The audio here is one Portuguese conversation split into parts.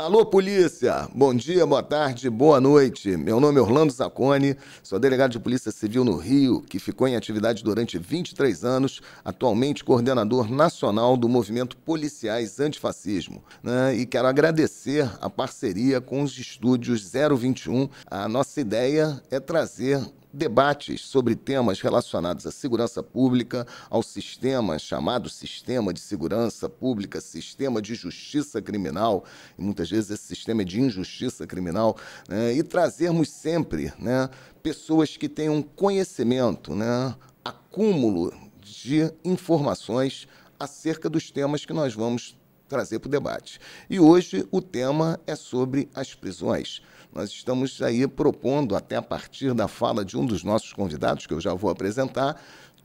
Alô, polícia! Bom dia, boa tarde, boa noite. Meu nome é Orlando Zacone, sou delegado de Polícia Civil no Rio, que ficou em atividade durante 23 anos, atualmente coordenador nacional do movimento Policiais Antifascismo. Né? E quero agradecer a parceria com os estúdios 021. A nossa ideia é trazer debates sobre temas relacionados à segurança pública, ao sistema chamado sistema de segurança pública, sistema de justiça criminal, e muitas vezes esse sistema é de injustiça criminal, né? e trazermos sempre né, pessoas que tenham conhecimento, né, acúmulo de informações acerca dos temas que nós vamos trazer para o debate. E hoje o tema é sobre as prisões. Nós estamos aí propondo, até a partir da fala de um dos nossos convidados, que eu já vou apresentar,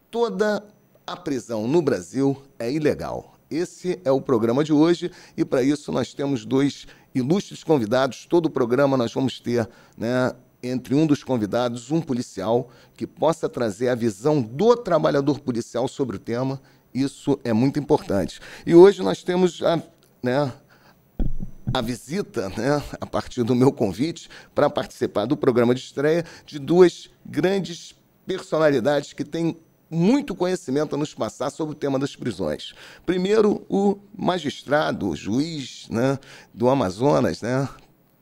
toda a prisão no Brasil é ilegal. Esse é o programa de hoje e para isso nós temos dois ilustres convidados. Todo o programa nós vamos ter, né, entre um dos convidados, um policial que possa trazer a visão do trabalhador policial sobre o tema. Isso é muito importante. E hoje nós temos a, né, a visita, né, a partir do meu convite, para participar do programa de estreia de duas grandes personalidades que têm muito conhecimento a nos passar sobre o tema das prisões. Primeiro, o magistrado, o juiz né, do Amazonas, né,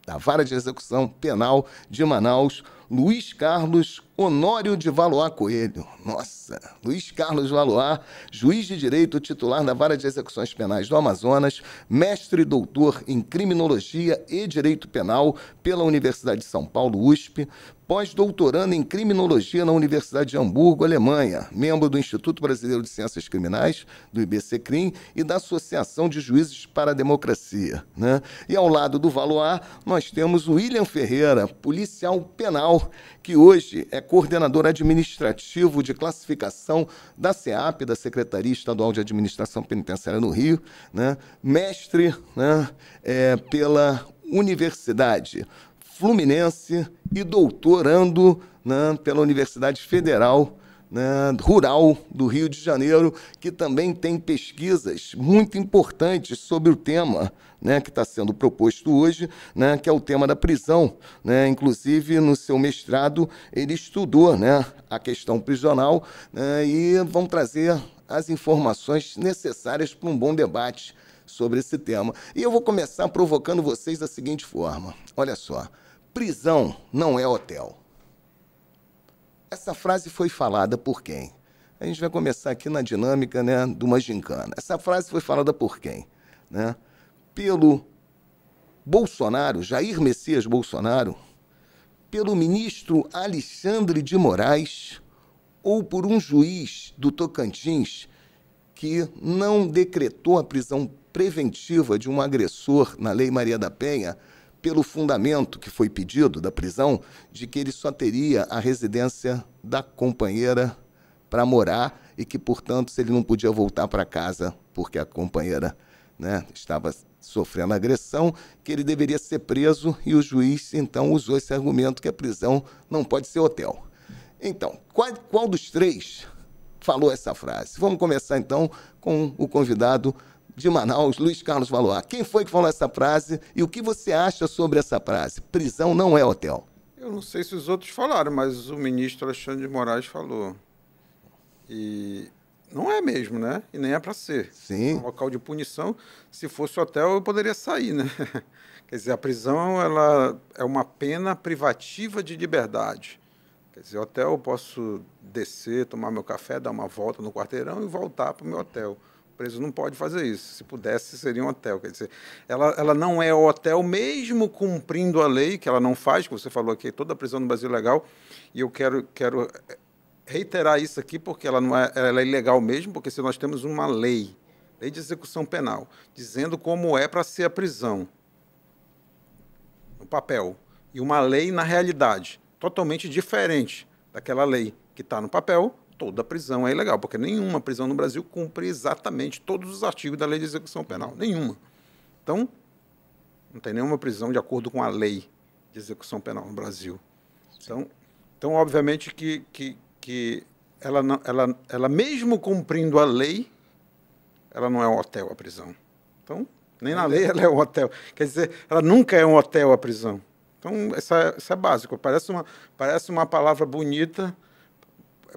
da Vara de Execução Penal de Manaus, Luiz Carlos Honório de Valoar Coelho. Nossa, Luiz Carlos Valoar, juiz de direito titular da Vara de Execuções Penais do Amazonas, mestre e doutor em Criminologia e Direito Penal pela Universidade de São Paulo, USP, pós-doutorando em Criminologia na Universidade de Hamburgo, Alemanha, membro do Instituto Brasileiro de Ciências Criminais, do IBCCRIM, e da Associação de Juízes para a Democracia. Né? E ao lado do Valoar, nós temos o William Ferreira, policial penal, que hoje é coordenador administrativo de classificação da SEAP, da Secretaria Estadual de Administração Penitenciária no Rio, né? mestre né? É, pela Universidade Fluminense e doutorando né? pela Universidade Federal né, rural do Rio de Janeiro, que também tem pesquisas muito importantes sobre o tema né, que está sendo proposto hoje, né, que é o tema da prisão. Né? Inclusive, no seu mestrado, ele estudou né, a questão prisional né, e vão trazer as informações necessárias para um bom debate sobre esse tema. E eu vou começar provocando vocês da seguinte forma: olha só, prisão não é hotel. Essa frase foi falada por quem? A gente vai começar aqui na dinâmica né, de uma gincana. Essa frase foi falada por quem? Né? Pelo Bolsonaro, Jair Messias Bolsonaro, pelo ministro Alexandre de Moraes ou por um juiz do Tocantins que não decretou a prisão preventiva de um agressor na Lei Maria da Penha pelo fundamento que foi pedido da prisão de que ele só teria a residência da companheira para morar e que, portanto, se ele não podia voltar para casa porque a companheira né, estava sofrendo agressão, que ele deveria ser preso e o juiz então usou esse argumento que a prisão não pode ser hotel. Então, qual, qual dos três falou essa frase? Vamos começar então com o convidado de Manaus, Luiz Carlos Valoar. Quem foi que falou essa frase e o que você acha sobre essa frase? Prisão não é hotel. Eu não sei se os outros falaram, mas o ministro Alexandre de Moraes falou. E não é mesmo, né? E nem é para ser. Sim. É um local de punição. Se fosse hotel, eu poderia sair, né? Quer dizer, a prisão ela é uma pena privativa de liberdade. Quer dizer, hotel eu posso descer, tomar meu café, dar uma volta no quarteirão e voltar para o meu hotel preso não pode fazer isso. Se pudesse, seria um hotel. Quer dizer, ela, ela não é hotel, mesmo cumprindo a lei, que ela não faz, que você falou aqui, toda a prisão no Brasil é legal, e eu quero, quero eh, reiterar isso aqui, porque ela, não é, ela é ilegal mesmo, porque se nós temos uma lei, lei de execução penal, dizendo como é para ser a prisão, no papel, e uma lei na realidade, totalmente diferente daquela lei que está no papel, toda prisão é ilegal, porque nenhuma prisão no Brasil cumpre exatamente todos os artigos da lei de execução penal. Uhum. Nenhuma. Então, não tem nenhuma prisão de acordo com a lei de execução penal no Brasil. Então, então obviamente, que, que, que ela, não, ela, ela, mesmo cumprindo a lei, ela não é um hotel a prisão. Então, nem na lei ela é um hotel. Quer dizer, ela nunca é um hotel a prisão. Então, isso é, isso é básico. Parece uma, parece uma palavra bonita,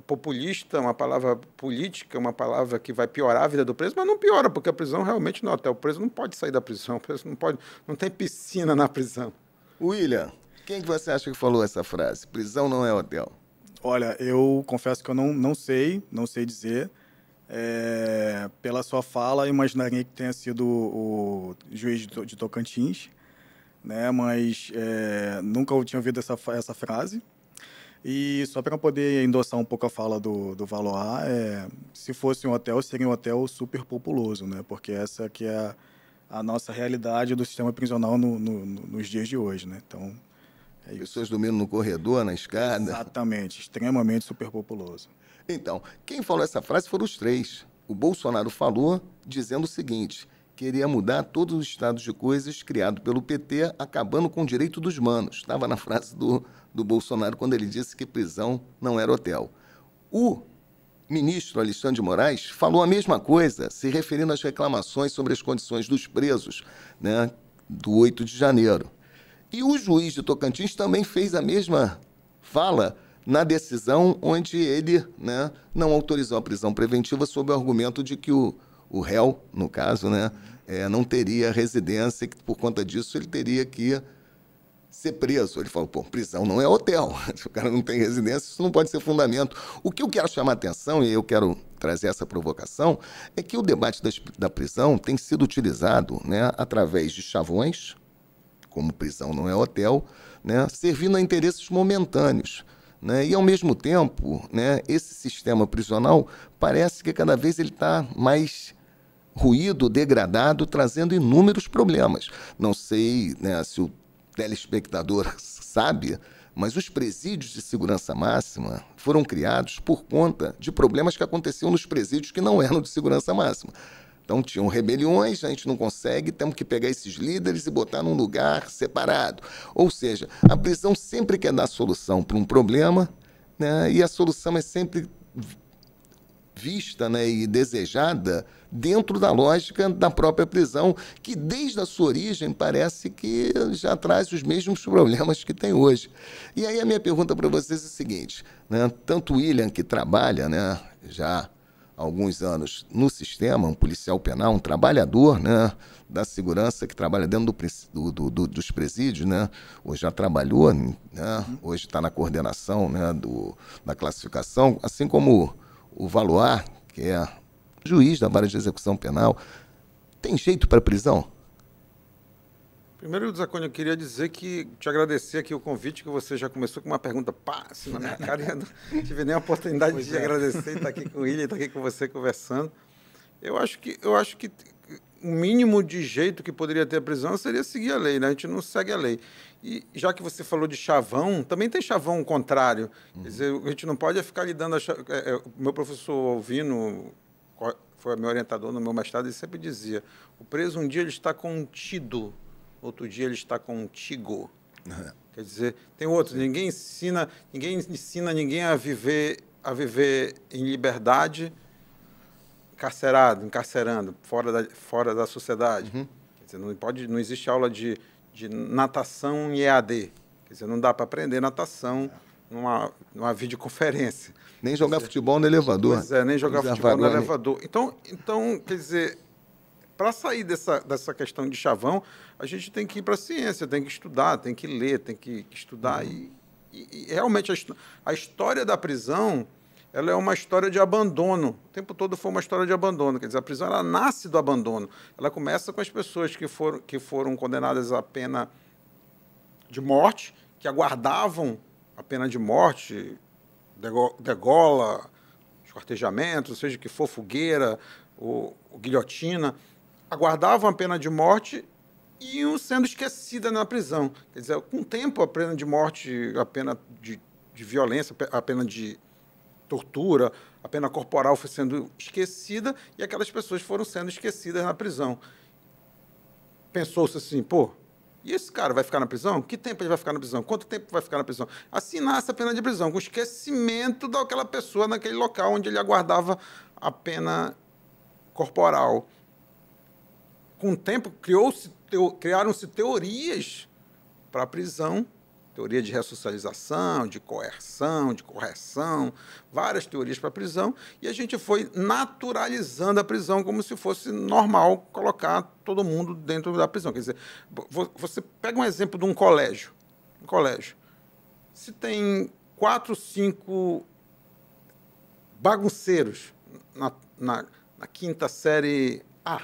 populista, uma palavra política, uma palavra que vai piorar a vida do preso, mas não piora, porque a prisão realmente não hotel. O preso não pode sair da prisão, o preso não pode, não tem piscina na prisão. William, quem que você acha que falou essa frase? Prisão não é hotel. Olha, eu confesso que eu não, não sei, não sei dizer. É, pela sua fala, imaginaria que tenha sido o juiz de, Tocantins, né? mas é, nunca tinha ouvido essa, essa frase. E só para poder endossar um pouco a fala do, do Valois, é, se fosse um hotel, seria um hotel super populoso, né? Porque essa que é a, a nossa realidade do sistema prisional no, no, nos dias de hoje, né? Então, é isso. Pessoas dormindo no corredor, na escada. Exatamente, extremamente superpopuloso. Então, quem falou essa frase foram os três. O Bolsonaro falou dizendo o seguinte: queria mudar todos os estados de coisas criado pelo PT, acabando com o direito dos manos. Estava na frase do do Bolsonaro quando ele disse que prisão não era hotel. O ministro Alexandre de Moraes falou a mesma coisa, se referindo às reclamações sobre as condições dos presos né, do 8 de janeiro. E o juiz de Tocantins também fez a mesma fala na decisão onde ele né, não autorizou a prisão preventiva sob o argumento de que o, o réu, no caso, né, é, não teria residência e que por conta disso ele teria que ser preso. Ele falou, pô, prisão não é hotel. Se o cara não tem residência, isso não pode ser fundamento. O que eu quero chamar a atenção, e eu quero trazer essa provocação, é que o debate das, da prisão tem sido utilizado né, através de chavões, como prisão não é hotel, né, servindo a interesses momentâneos. Né? E, ao mesmo tempo, né, esse sistema prisional parece que cada vez ele está mais ruído, degradado, trazendo inúmeros problemas. Não sei né, se o telespectador sabe, mas os presídios de segurança máxima foram criados por conta de problemas que aconteciam nos presídios que não eram de segurança máxima. Então tinham rebeliões, a gente não consegue, temos que pegar esses líderes e botar num lugar separado. Ou seja, a prisão sempre quer dar solução para um problema, né? e a solução é sempre vista né, e desejada dentro da lógica da própria prisão, que desde a sua origem parece que já traz os mesmos problemas que tem hoje. E aí a minha pergunta para vocês é a seguinte: né? tanto William, que trabalha né, já há alguns anos no sistema, um policial penal, um trabalhador né, da segurança que trabalha dentro do, do, do, dos presídios, né? Hoje já trabalhou, né? Hoje está na coordenação, né? Do, da classificação, assim como o Valoar, que é juiz da vara de execução penal. Tem jeito para prisão? Primeiro, Zacone, eu queria dizer que te agradecer aqui o convite, que você já começou com uma pergunta passe na minha cara e eu não tive nem a oportunidade pois de é. agradecer e estar tá aqui com ele, estar tá aqui com você conversando. Eu acho que eu acho que o mínimo de jeito que poderia ter a prisão seria seguir a lei, né? A gente não segue a lei. E já que você falou de chavão, também tem chavão contrário. Uhum. Quer dizer, a gente não pode ficar lidando. A chav... É, é, meu professor Alvino, foi meu orientador no meu mestrado, ele sempre dizia: o preso um dia ele está contido, outro dia ele está contigo. Quer dizer, tem outro. Ninguém ensina, ninguém ensina ninguém a viver, a viver em liberdade, encarcerado, encarcerando, fora da, fora da sociedade. Uhum. Quer dizer, não pode, não existe aula de, de natação em EAD. Quer dizer, não dá para aprender natação. É numa, numa videoconferência. Nem jogar dizer, futebol no elevador. Pois é, nem jogar futebol no né? elevador. Então, então quer dizer, para sair dessa, dessa questão de chavão, a gente tem que ir para a ciência, tem que estudar, tem que ler, tem que, que estudar. Uhum. E, e, e, realmente, a, a, história da prisão ela é uma história de abandono. O tempo todo foi uma história de abandono. Quer dizer, a prisão ela nasce do abandono. Ela começa com as pessoas que foram, que foram condenadas à pena de morte, que aguardavam a pena de morte, degola, esquartejamento, seja que for fogueira ou, ou guilhotina, aguardavam a pena de morte e iam sendo esquecida na prisão. Quer dizer, com o tempo a pena de morte, a pena de, de violência, a pena de tortura, a pena corporal foi sendo esquecida e aquelas pessoas foram sendo esquecidas na prisão. Pensou-se assim, pô, e esse cara vai ficar na prisão? Que tempo ele vai ficar na prisão? Quanto tempo vai ficar na prisão? Assinar essa pena de prisão, com esquecimento daquela pessoa naquele local onde ele aguardava a pena corporal. Com o tempo, criou-se, criaram-se teorias para a prisão teoria de ressocialização, de coerção, de correção, várias teorias para a prisão, e a gente foi naturalizando a prisão como se fosse normal colocar todo mundo dentro da prisão. Quer dizer, você pega um exemplo de um colégio, um colégio, se tem quatro, cinco bagunceiros na, na, na quinta série A,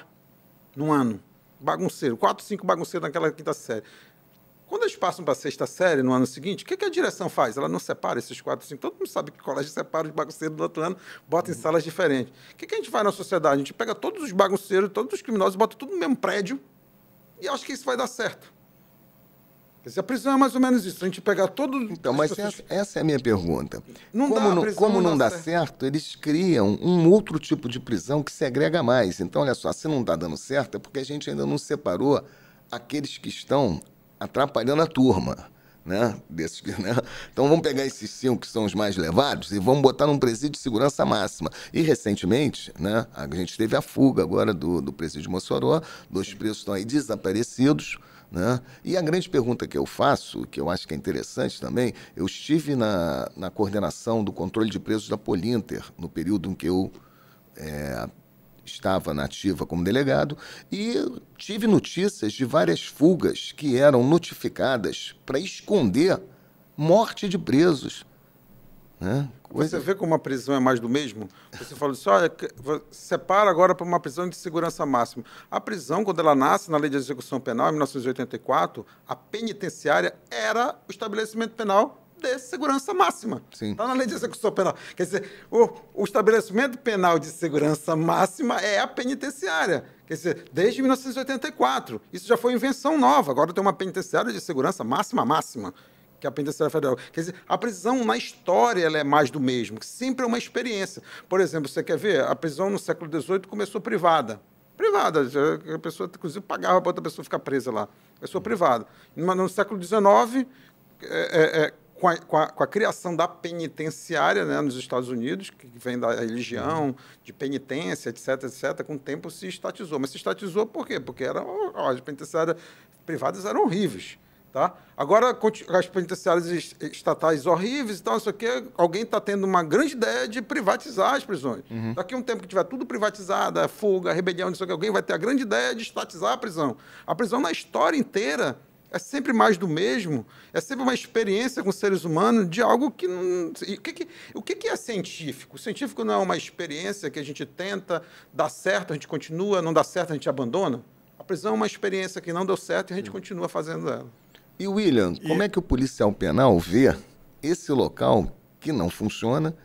num ano, bagunceiro, quatro, cinco bagunceiros naquela quinta série quando eles passam para a sexta série no ano seguinte, o que, que, a direção faz? Ela não separa esses quatro, cinco. Todo mundo sabe que colégio separa os bagunceiros do outro ano, bota em uhum. salas diferentes. O que, que a gente faz na sociedade? A gente pega todos os bagunceiros, todos os criminosos, bota tudo no mesmo prédio e acha que isso vai dar certo. Quer dizer, a prisão é mais ou menos isso. A gente pegar todo. Então, mas essa, essa, é a minha pergunta. Não como dá, não, como não, não dá certo. certo, eles criam um outro tipo de prisão que segrega mais. Então, olha só, se não está dando certo, é porque a gente ainda não separou aqueles que estão atrapalhando a turma. Né? Desses, né? Então vamos pegar esses cinco que são os mais levados e vamos botar num presídio de segurança máxima. E recentemente, né, a gente teve a fuga agora do, do presídio de Mossoró, dois presos estão aí desaparecidos. Né? E a grande pergunta que eu faço, que eu acho que é interessante também, eu estive na, na coordenação do controle de presos da Polinter no período em que eu é, estava na ativa como delegado e tive notícias de várias fugas que eram notificadas para esconder morte de presos. Né? Coisa... Você vê como a prisão é mais do mesmo? Você falou assim, olha, separa agora para uma prisão de segurança máxima. A prisão, quando ela nasce na lei de execução penal, em 1984, a penitenciária era o estabelecimento penal de segurança máxima. Está na lei de execução penal. Quer dizer, o, o, estabelecimento penal de segurança máxima é a penitenciária. Quer dizer, desde 1984. Isso já foi invenção nova. Agora tem uma penitenciária de segurança máxima, máxima, que é a penitenciária federal. Quer dizer, a prisão na história ela é mais do mesmo. Sempre é uma experiência. Por exemplo, você quer ver? A prisão no século XVIII começou privada privada. A pessoa, inclusive, pagava para outra pessoa ficar presa lá. Pessoa hum. privada. Mas no século XIX, é, é, é com a, com, a, com a, criação da penitenciária né, nos Estados Unidos, que vem da religião, uhum. de penitência, etc., etc., com o tempo se estatizou. Mas se estatizou por quê? Porque eram, as penitenciárias privadas eram horríveis. Tá? Agora, as penitenciárias estatais horríveis e tal, isso aqui, alguém está tendo uma grande ideia de privatizar as prisões. Uhum. Daqui a um tempo que tiver tudo privatizado, a é fuga, a rebelião, isso aqui, alguém vai ter a grande ideia de estatizar a prisão. A prisão, na história inteira, é sempre mais do mesmo, é sempre uma experiência com seres humanos de algo que não. O que, o que, é científico? O científico não é uma experiência que a gente tenta, dá certo, a gente continua, não dá certo, a gente abandona? A prisão é uma experiência que não deu certo e a gente hum. continua fazendo ela. E, William, e... como é que o policial penal vê esse local que não funciona?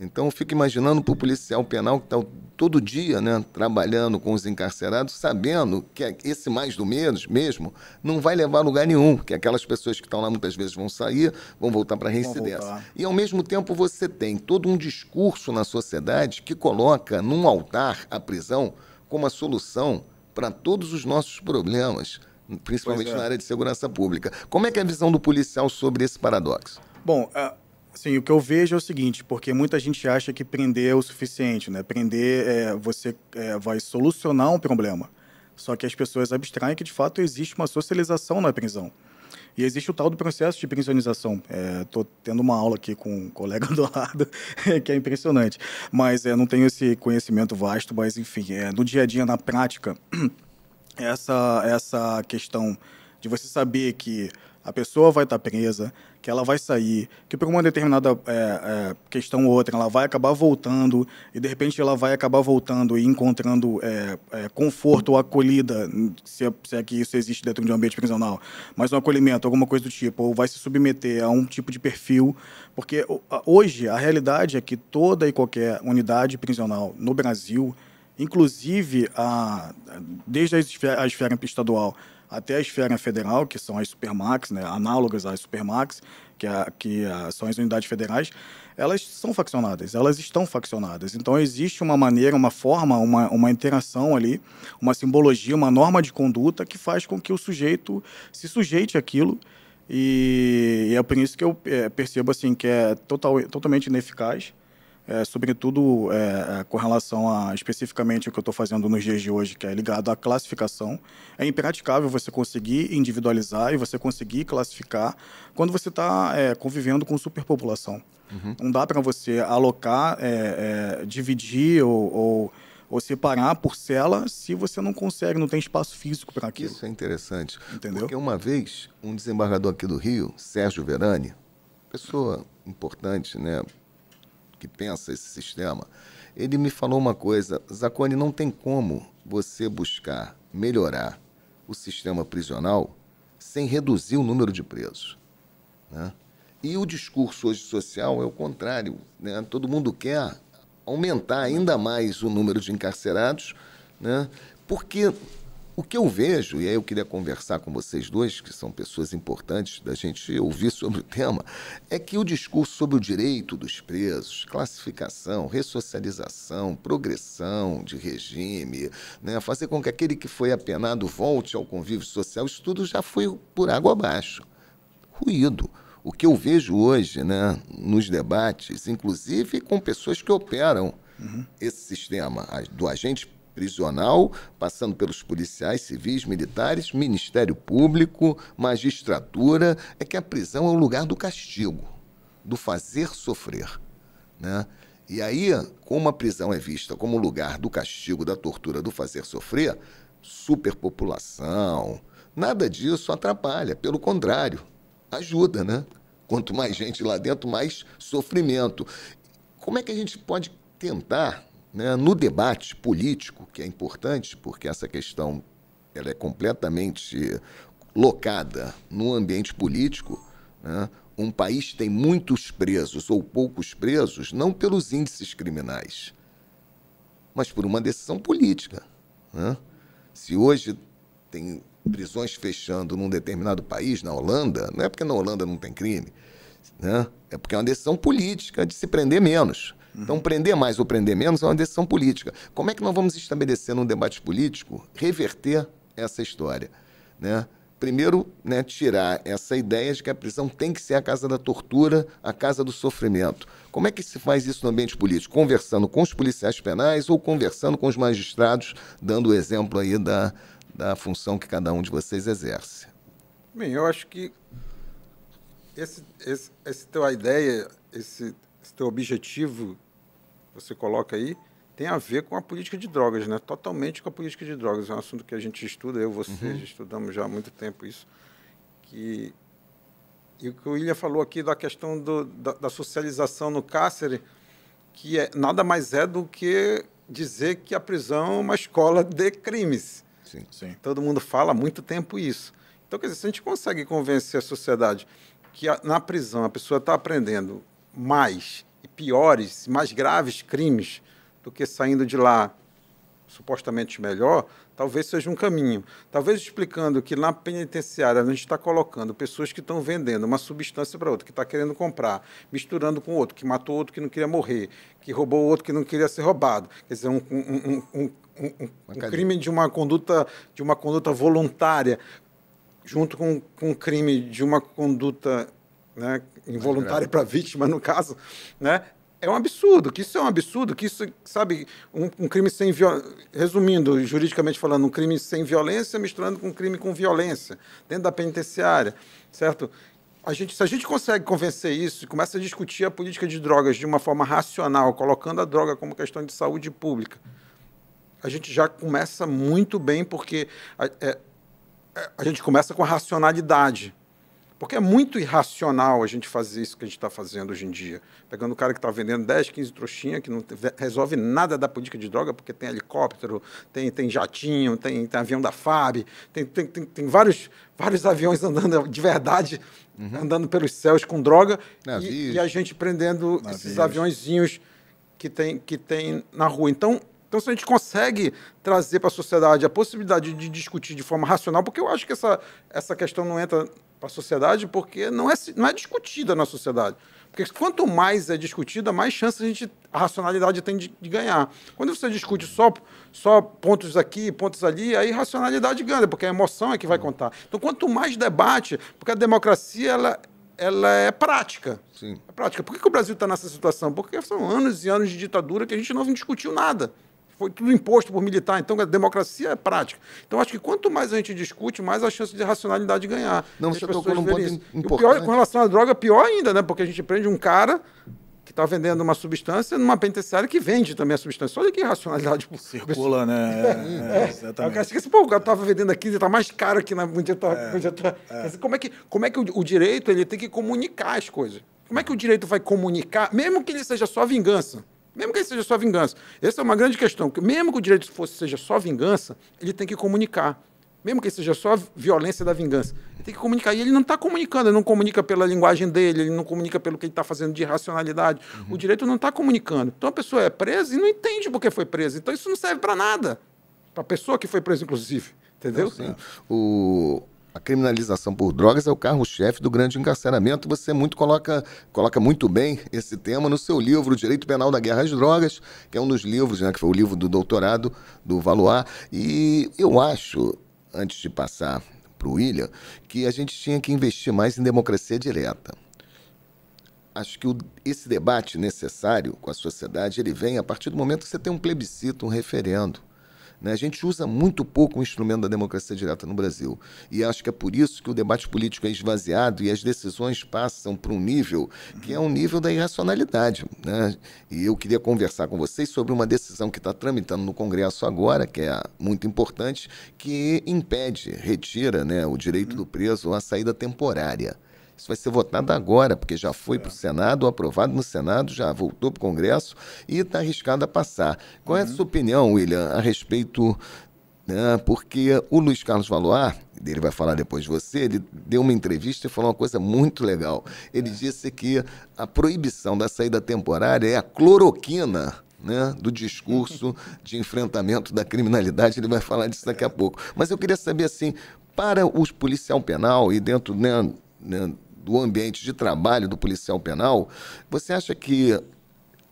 Então eu fico imaginando para o policial penal que está todo dia né, trabalhando com os encarcerados, sabendo que é esse mais do menos mesmo não vai levar a lugar nenhum, que aquelas pessoas que estão lá muitas vezes vão sair, vão voltar para a reincidência. E ao mesmo tempo você tem todo um discurso na sociedade que coloca num altar a prisão como a solução para todos os nossos problemas, principalmente é. na área de segurança pública. Como é que é a visão do policial sobre esse paradoxo? Bom, uh Sim, o que eu vejo é o seguinte, porque muita gente acha que prender é o suficiente, né? Prender, é, você é, vai solucionar um problema. Só que as pessoas abstraem que, de fato, existe uma socialização na prisão. E existe o tal do processo de prisionização. Estou é, tendo uma aula aqui com um colega do lado, que é impressionante. Mas é, não tenho esse conhecimento vasto, mas, enfim, é, no dia a dia, na prática, essa, essa questão de você saber que a pessoa vai estar tá presa, que ela vai sair, que por uma determinada é, é, questão ou outra ela vai acabar voltando e de repente ela vai acabar voltando e encontrando é, é, conforto ou acolhida, se é, se é que isso existe dentro de um ambiente prisional, mas um acolhimento, alguma coisa do tipo, ou vai se submeter a um tipo de perfil, porque hoje a realidade é que toda e qualquer unidade prisional no Brasil Inclusive, a, desde a esfera, a esfera estadual até a esfera federal, que são as supermax, né, análogas às supermax, que, é a, que a, é, são as unidades federais, elas são faccionadas, elas estão faccionadas. Então, existe uma maneira, uma forma, uma, uma interação ali, uma simbologia, uma norma de conduta que faz com que o sujeito se sujeite àquilo. E, e é por isso que eu é, percebo assim que é total, totalmente ineficaz é, sobretudo é, é, com relação a especificamente o que eu estou fazendo nos dias de hoje, que é ligado à classificação. É impraticável você conseguir individualizar e você conseguir classificar quando você está é, convivendo com superpopulação. Uhum. Não dá para você alocar, é, é, dividir ou, ou ou separar por cela se você não consegue, não tem espaço físico para aquilo. Isso é interessante. Entendeu? Porque uma vez, um desembargador aqui do Rio, Sérgio Verani, pessoa importante, né, que pensa esse sistema, ele me falou uma coisa: Zacone, não tem como você buscar melhorar o sistema prisional sem reduzir o número de presos. Né? E o discurso hoje social é o contrário. Né? Todo mundo quer aumentar ainda mais o número de encarcerados, né? porque o que eu vejo, e aí eu queria conversar com vocês dois, que são pessoas importantes da gente ouvir sobre o tema, é que o discurso sobre o direito dos presos, classificação, ressocialização, progressão de regime, né, fazer com que aquele que foi apenado volte ao convívio social, isso tudo já foi por água abaixo. Ruído. O que eu vejo hoje né, nos debates, inclusive com pessoas que operam uhum. esse sistema do agente prisional, passando pelos policiais civis, militares, Ministério Público, magistratura, é que a prisão é o lugar do castigo, do fazer sofrer. Né? E aí, como a prisão é vista como o lugar do castigo, da tortura, do fazer sofrer, superpopulação, nada disso atrapalha, pelo contrário, ajuda, né? Quanto mais gente lá dentro, mais sofrimento. Como é que a gente pode tentar né? No debate político, que é importante, porque essa questão ela é completamente locada no ambiente político, né? um país tem muitos presos ou poucos presos, não pelos índices criminais, mas por uma decisão política. Né? Se hoje tem prisões fechando num determinado país, na Holanda, não é porque na Holanda não tem crime, né? é porque é uma decisão política de se prender menos. Então, prender mais ou prender menos é uma decisão política. Como é que nós vamos estabelecer num debate político reverter essa história? Né? Primeiro, né, tirar essa ideia de que a prisão tem que ser a casa da tortura, a casa do sofrimento. Como é que se faz isso no ambiente político? Conversando com os policiais penais ou conversando com os magistrados, dando o exemplo aí da, da função que cada um de vocês exerce. Bem, eu acho que esse, esse, essa tua ideia, esse, esse teu objetivo você coloca aí tem a ver com a política de drogas, né? Totalmente com a política de drogas. É um assunto que a gente estuda, eu, você, uhum. estudamos já há muito tempo isso. Que e o que o William falou aqui da questão do, da, da, socialização no cárcere, que é, nada mais é do que dizer que a prisão é uma escola de crimes. Sim, sim. Todo mundo fala há muito tempo isso. Então, quer dizer, se a gente consegue convencer a sociedade que a, na prisão a pessoa está aprendendo mais e piores, mais graves crimes do que saindo de lá supostamente melhor, talvez seja um caminho. Talvez explicando que na penitenciária a gente está colocando pessoas que estão vendendo uma substância para outra, que está querendo comprar, misturando com outro, que matou outro que não queria morrer, que roubou outro que não queria ser roubado. Quer dizer, um, um, um, um crime de uma conduta, de uma conduta voluntária, junto com, com um crime de uma conduta né, involuntária para vítima, no caso, né, é um absurdo, que isso é um absurdo, que isso, sabe, um, um crime sem violência, resumindo, juridicamente falando, um crime sem violência misturando com um crime com violência, dentro da penitenciária, certo? A gente, se a gente consegue convencer isso e começa a discutir a política de drogas de uma forma racional, colocando a droga como questão de saúde pública, a gente já começa muito bem, porque a, é, é a gente começa com a racionalidade, porque é muito irracional a gente fazer isso que a gente está fazendo hoje em dia. Pegando o cara que está vendendo 10, 15 trouxinhas, que não resolve nada da política de droga, porque tem helicóptero, tem, tem jatinho, tem, tem avião da FAB, tem, tem, tem, tem, vários, vários aviões andando de verdade, uhum. andando pelos céus com droga, e, e, a gente prendendo Navios. esses aviõezinhos que tem, que tem na rua. Então, então, se a gente consegue trazer para a sociedade a possibilidade de discutir de forma racional, porque eu acho que essa, essa questão não entra para a sociedade, porque não é, não é discutida na sociedade. Porque quanto mais é discutida, mais chance a gente a racionalidade tem de, de, ganhar. Quando você discute só, só pontos aqui, pontos ali, aí racionalidade ganha, porque a emoção é que vai contar. Então, quanto mais debate, porque a democracia ela, ela é prática. Sim. É prática. Por que, que o Brasil está nessa situação? Porque são anos e anos de ditadura que a gente não discutiu nada foi tudo imposto por militar, então a democracia é prática. Então acho que quanto mais a gente discute, mais a chance de racionalidade ganhar. Não, você tocou num ponto importante. o pior, com relação à droga, pior ainda, né? Porque a gente prende um cara que está vendendo uma substância numa penitenciária que vende também a substância. Olha que racionalidade Circula, né? É, é, é. exatamente. Eu assim, Pô, o estava vendendo aqui, está mais caro aqui na podia tá, é, tá. é. como é que Como é que o, o direito ele tem que comunicar as coisas? Como é que o direito vai comunicar, mesmo que ele seja só vingança? Mesmo que seja só vingança. Essa é uma grande questão. mesmo que o direito fosse seja só vingança, ele tem que comunicar. Mesmo que seja só violência da vingança, ele tem que comunicar. E ele não está comunicando, ele não comunica pela linguagem dele, ele não comunica pelo que ele está fazendo de irracionalidade. Uhum. O direito não está comunicando. Então a pessoa é presa e não entende por que foi presa. Então isso não serve para nada. Para a pessoa que foi presa, inclusive. Entendeu? Então, o, a criminalização por drogas é o carro-chefe do grande encarceramento. Você muito coloca, coloca muito bem esse tema no seu livro, Direito Penal da Guerra às Drogas, que é um dos livros, né, que foi o livro do doutorado do Valois. E eu acho, antes de passar para o William, que a gente tinha que investir mais em democracia direta. Acho que o, esse debate necessário com a sociedade ele vem a partir do momento que você tem um plebiscito, um referendo né? A gente usa muito pouco o instrumento da democracia direta no Brasil. E acho que é por isso que o debate político é esvaziado e as decisões passam para um nível que é um nível da irracionalidade. Né? E eu queria conversar com vocês sobre uma decisão que está tramitando no Congresso agora, que é muito importante, que impede, retira né, o direito do preso à saída temporária. Isso vai ser votado agora, porque já foi para o é. Senado, aprovado no Senado, já voltou para o Congresso e está arriscado a passar. Qual é a uhum. sua opinião, William, a respeito né, porque o Luiz Carlos Valoar, ele vai falar depois de você, ele deu uma entrevista e falou uma coisa muito legal. Ele é. disse que a proibição da saída temporária é a cloroquina. Né, do discurso de enfrentamento da criminalidade, ele vai falar disso daqui a é. pouco. Mas eu queria saber assim, para os policial penal e dentro né, né do ambiente de trabalho do policial penal, você acha que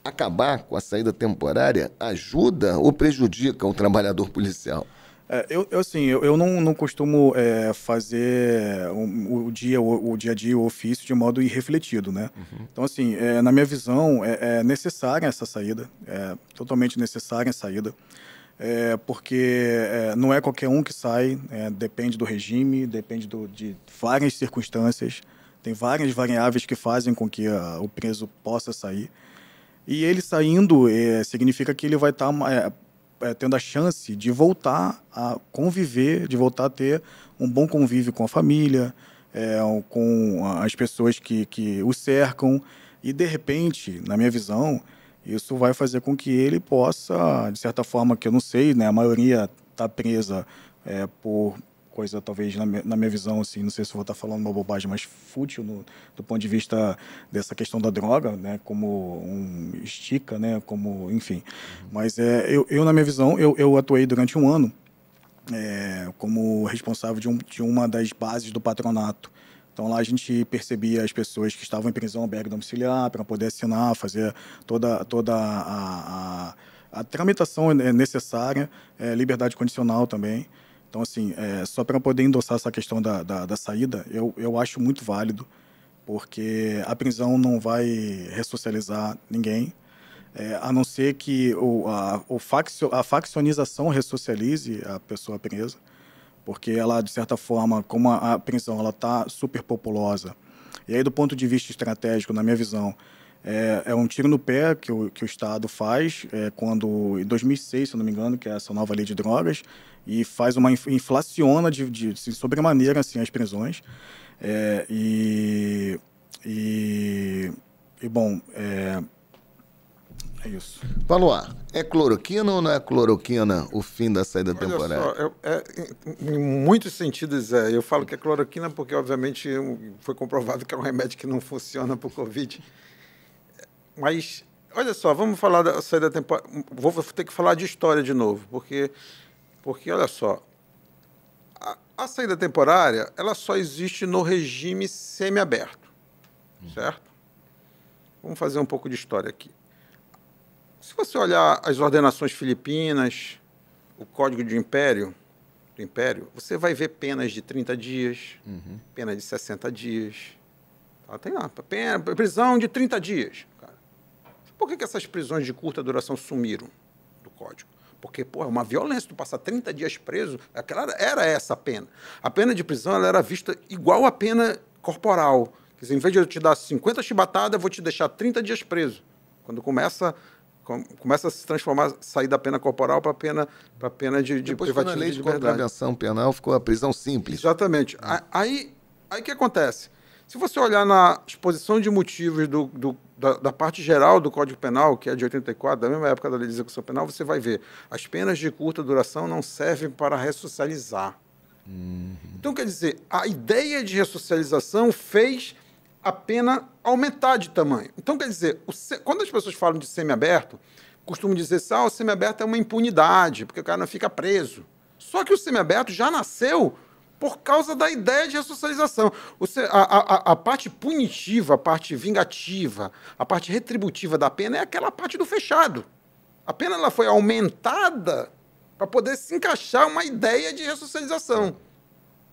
acabar com a saída temporária ajuda ou prejudica o trabalhador policial? É, eu, eu, assim, eu, eu não, não costumo é, fazer o, o dia, o, o, dia a dia, o ofício de modo irrefletido, né? Uhum. Então, assim, é, na minha visão, é, é necessária essa saída, é totalmente necessária a saída, é, porque é, não é qualquer um que sai, depende do regime, depende do, de várias circunstâncias, tem várias variáveis que fazem com que ah, o preso possa sair. E ele saindo é, significa que ele vai estar tá, é, tendo a chance de voltar a conviver, de voltar a ter um bom convívio com a família, é, com ah, as pessoas que, que o cercam. E, de repente, na minha visão, isso vai fazer com que ele possa, de certa forma, que eu não sei, né, a maioria está presa é, por coisa, talvez, na, minha, na minha visão, assim, não sei se vou estar falando uma bobagem, mas fútil no, do ponto de vista dessa questão da droga, né? Como um estica, né? Como, enfim. Uhum. Mas é, eu, eu na minha visão, eu, eu atuei durante um ano é, como responsável de, um, de uma das bases do patronato. Então lá a gente percebia as pessoas que estavam em prisão albergue domiciliar para poder assinar, fazer toda, toda a, a, a tramitação né, necessária, é, liberdade condicional também. Então, assim, é, só para poder endossar essa questão da, da, da, saída, eu, eu acho muito válido, porque a prisão não vai ressocializar ninguém, é, a não ser que o, a, o faccio, a faccionização ressocialize a pessoa presa, porque ela, de certa forma, como a, a prisão está superpopulosa, e aí, do ponto de vista estratégico, na minha visão, é, é, um tiro no pé que o, que o Estado faz é, quando, em 2006, se não me engano, que é essa nova lei de drogas, e faz uma inflaciona de, de, de assim, sobremaneira assim as prisões é, e, e, e bom é, é isso. Paluar, é cloroquina ou não é cloroquina o fim da saída Olha temporária? Só, eu, é, em muitos sentidos é. Eu falo que é cloroquina porque, obviamente, foi comprovado que é um remédio que não funciona para o Covid. Mas olha só, vamos falar da saída temporária. Vou ter que falar de história de novo, porque porque, olha só, a, a saída temporária ela só existe no regime semiaberto, hum. certo? Vamos fazer um pouco de história aqui. Se você olhar as ordenações filipinas, o Código do Império, do Império, você vai ver penas de 30 dias, uhum. pena de 60 dias. Tá? Tem lá, pena, prisão de 30 dias. Cara. Por que, que essas prisões de curta duração sumiram do Código? Porque, pô, é uma violência tu passar 30 dias preso. Aquela era essa a pena. A pena de prisão ela era vista igual à pena corporal. Quer dizer, em vez de eu te dar 50 chibatadas, eu vou te deixar 30 dias preso. Quando começa começa a se transformar, sair da pena corporal para a pena, pra pena de, de Depois, privativa lei de, contravenção penal ficou a prisão simples. Exatamente. Aí o aí, aí que acontece? Se você olhar na exposição de motivos do, do, da, da, parte geral do Código Penal, que é de 84, da mesma época da lei de execução penal, você vai ver as penas de curta duração não servem para ressocializar. Uhum. Então, quer dizer, a ideia de ressocialização fez a pena aumentar de tamanho. Então, quer dizer, o, quando as pessoas falam de semiaberto, costumam dizer assim, ah, o semiaberto é uma impunidade, porque o cara não fica preso. Só que o semiaberto já nasceu por causa da ideia de ressocialização. ou a, a, a, parte punitiva, a parte vingativa, a parte retributiva da pena é aquela parte do fechado. A pena ela foi aumentada para poder se encaixar uma ideia de ressocialização.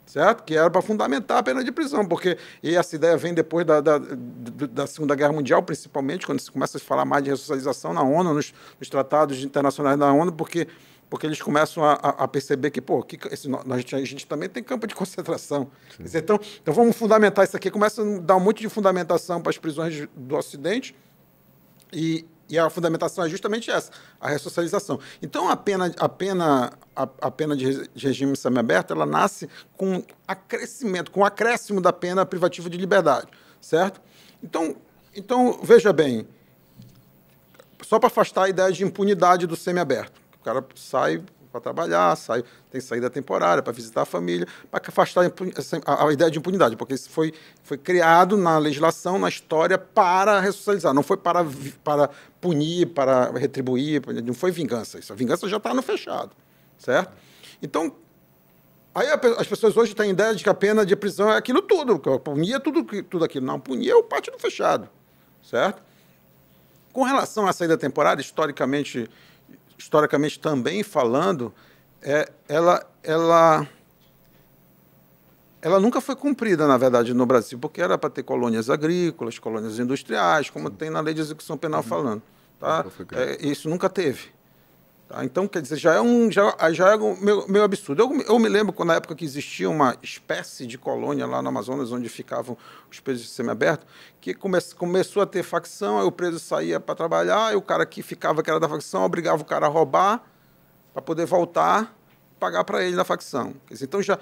Certo? Que era para fundamentar a pena de prisão, porque e essa ideia vem depois da, da, da, Segunda Guerra Mundial, principalmente, quando se começa a falar mais de ressocialização na ONU, nos, nos tratados internacionais da ONU, porque porque eles começam a, a perceber que, pô, que esse, a, gente, a, gente, também tem campo de concentração. Dizer, então, então vamos fundamentar isso aqui. Começa a dar um monte de fundamentação para as prisões do Ocidente e, e a fundamentação é justamente essa, a ressocialização. Então, a pena, a pena, a, a pena de regime semiaberto, ela nasce com acrescimento, com acréscimo da pena privativa de liberdade, certo? Então, então veja bem, só para afastar a ideia de impunidade do semiaberto cara sai para trabalhar, sai, tem saída temporária para visitar a família, para afastar a, ideia de impunidade, porque isso foi, foi criado na legislação, na história, para ressocializar, não foi para, para punir, para retribuir, não foi vingança. Isso, a vingança já está no fechado, certo? Então, Aí as pessoas hoje têm ideia de que a pena de prisão é aquilo tudo, que punia tudo, tudo aquilo. Não, punia é o pátio do fechado, certo? Com relação à saída temporária, historicamente historicamente também falando, é, ela, ela, ela nunca foi cumprida, na verdade, no Brasil, porque era para ter colônias agrícolas, colônias industriais, como tem na lei de execução penal uhum. falando. Tá? É, isso nunca teve. Tá? Então, quer dizer, já é um, já, já é um meio, meio absurdo. Eu, eu, me lembro quando, na época que existia uma espécie de colônia lá no Amazonas, onde ficavam os presos de semiaberto, que come, começou a ter facção, aí o preso saía para trabalhar, e o cara que ficava, que era da facção, obrigava o cara a roubar para poder voltar pagar para ele na facção. Quer dizer, então, já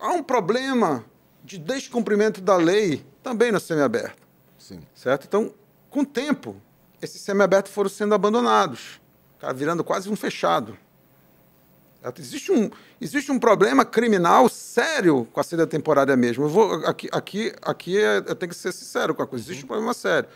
há um problema de descumprimento da lei também no semiaberto. Sim. Certo? Então, com o tempo, esses semiabertos foram sendo abandonados. Está virando quase um fechado. Existe um, existe um problema criminal sério com a saída temporária mesmo. Eu vou, aqui aqui, aqui é, eu tenho que ser sincero com a coisa. Existe um problema sério.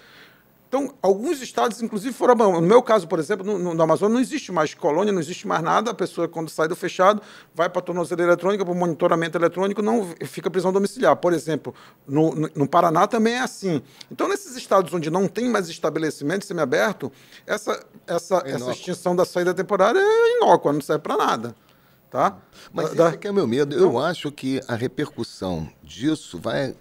Então, alguns estados, inclusive, foram No meu caso, por exemplo, no, no Amazonas não existe mais colônia, não existe mais nada. A pessoa, quando sai do fechado, vai para a tornozeleira eletrônica, para o monitoramento eletrônico, não fica prisão domiciliar. Por exemplo, no, no, no, Paraná também é assim. Então, nesses estados onde não tem mais estabelecimento semiaberto, essa essa, é essa extinção da saída temporária é inócua, não serve para nada. Tá? Mas da, esse da... é meu medo. Eu acho que a repercussão disso vai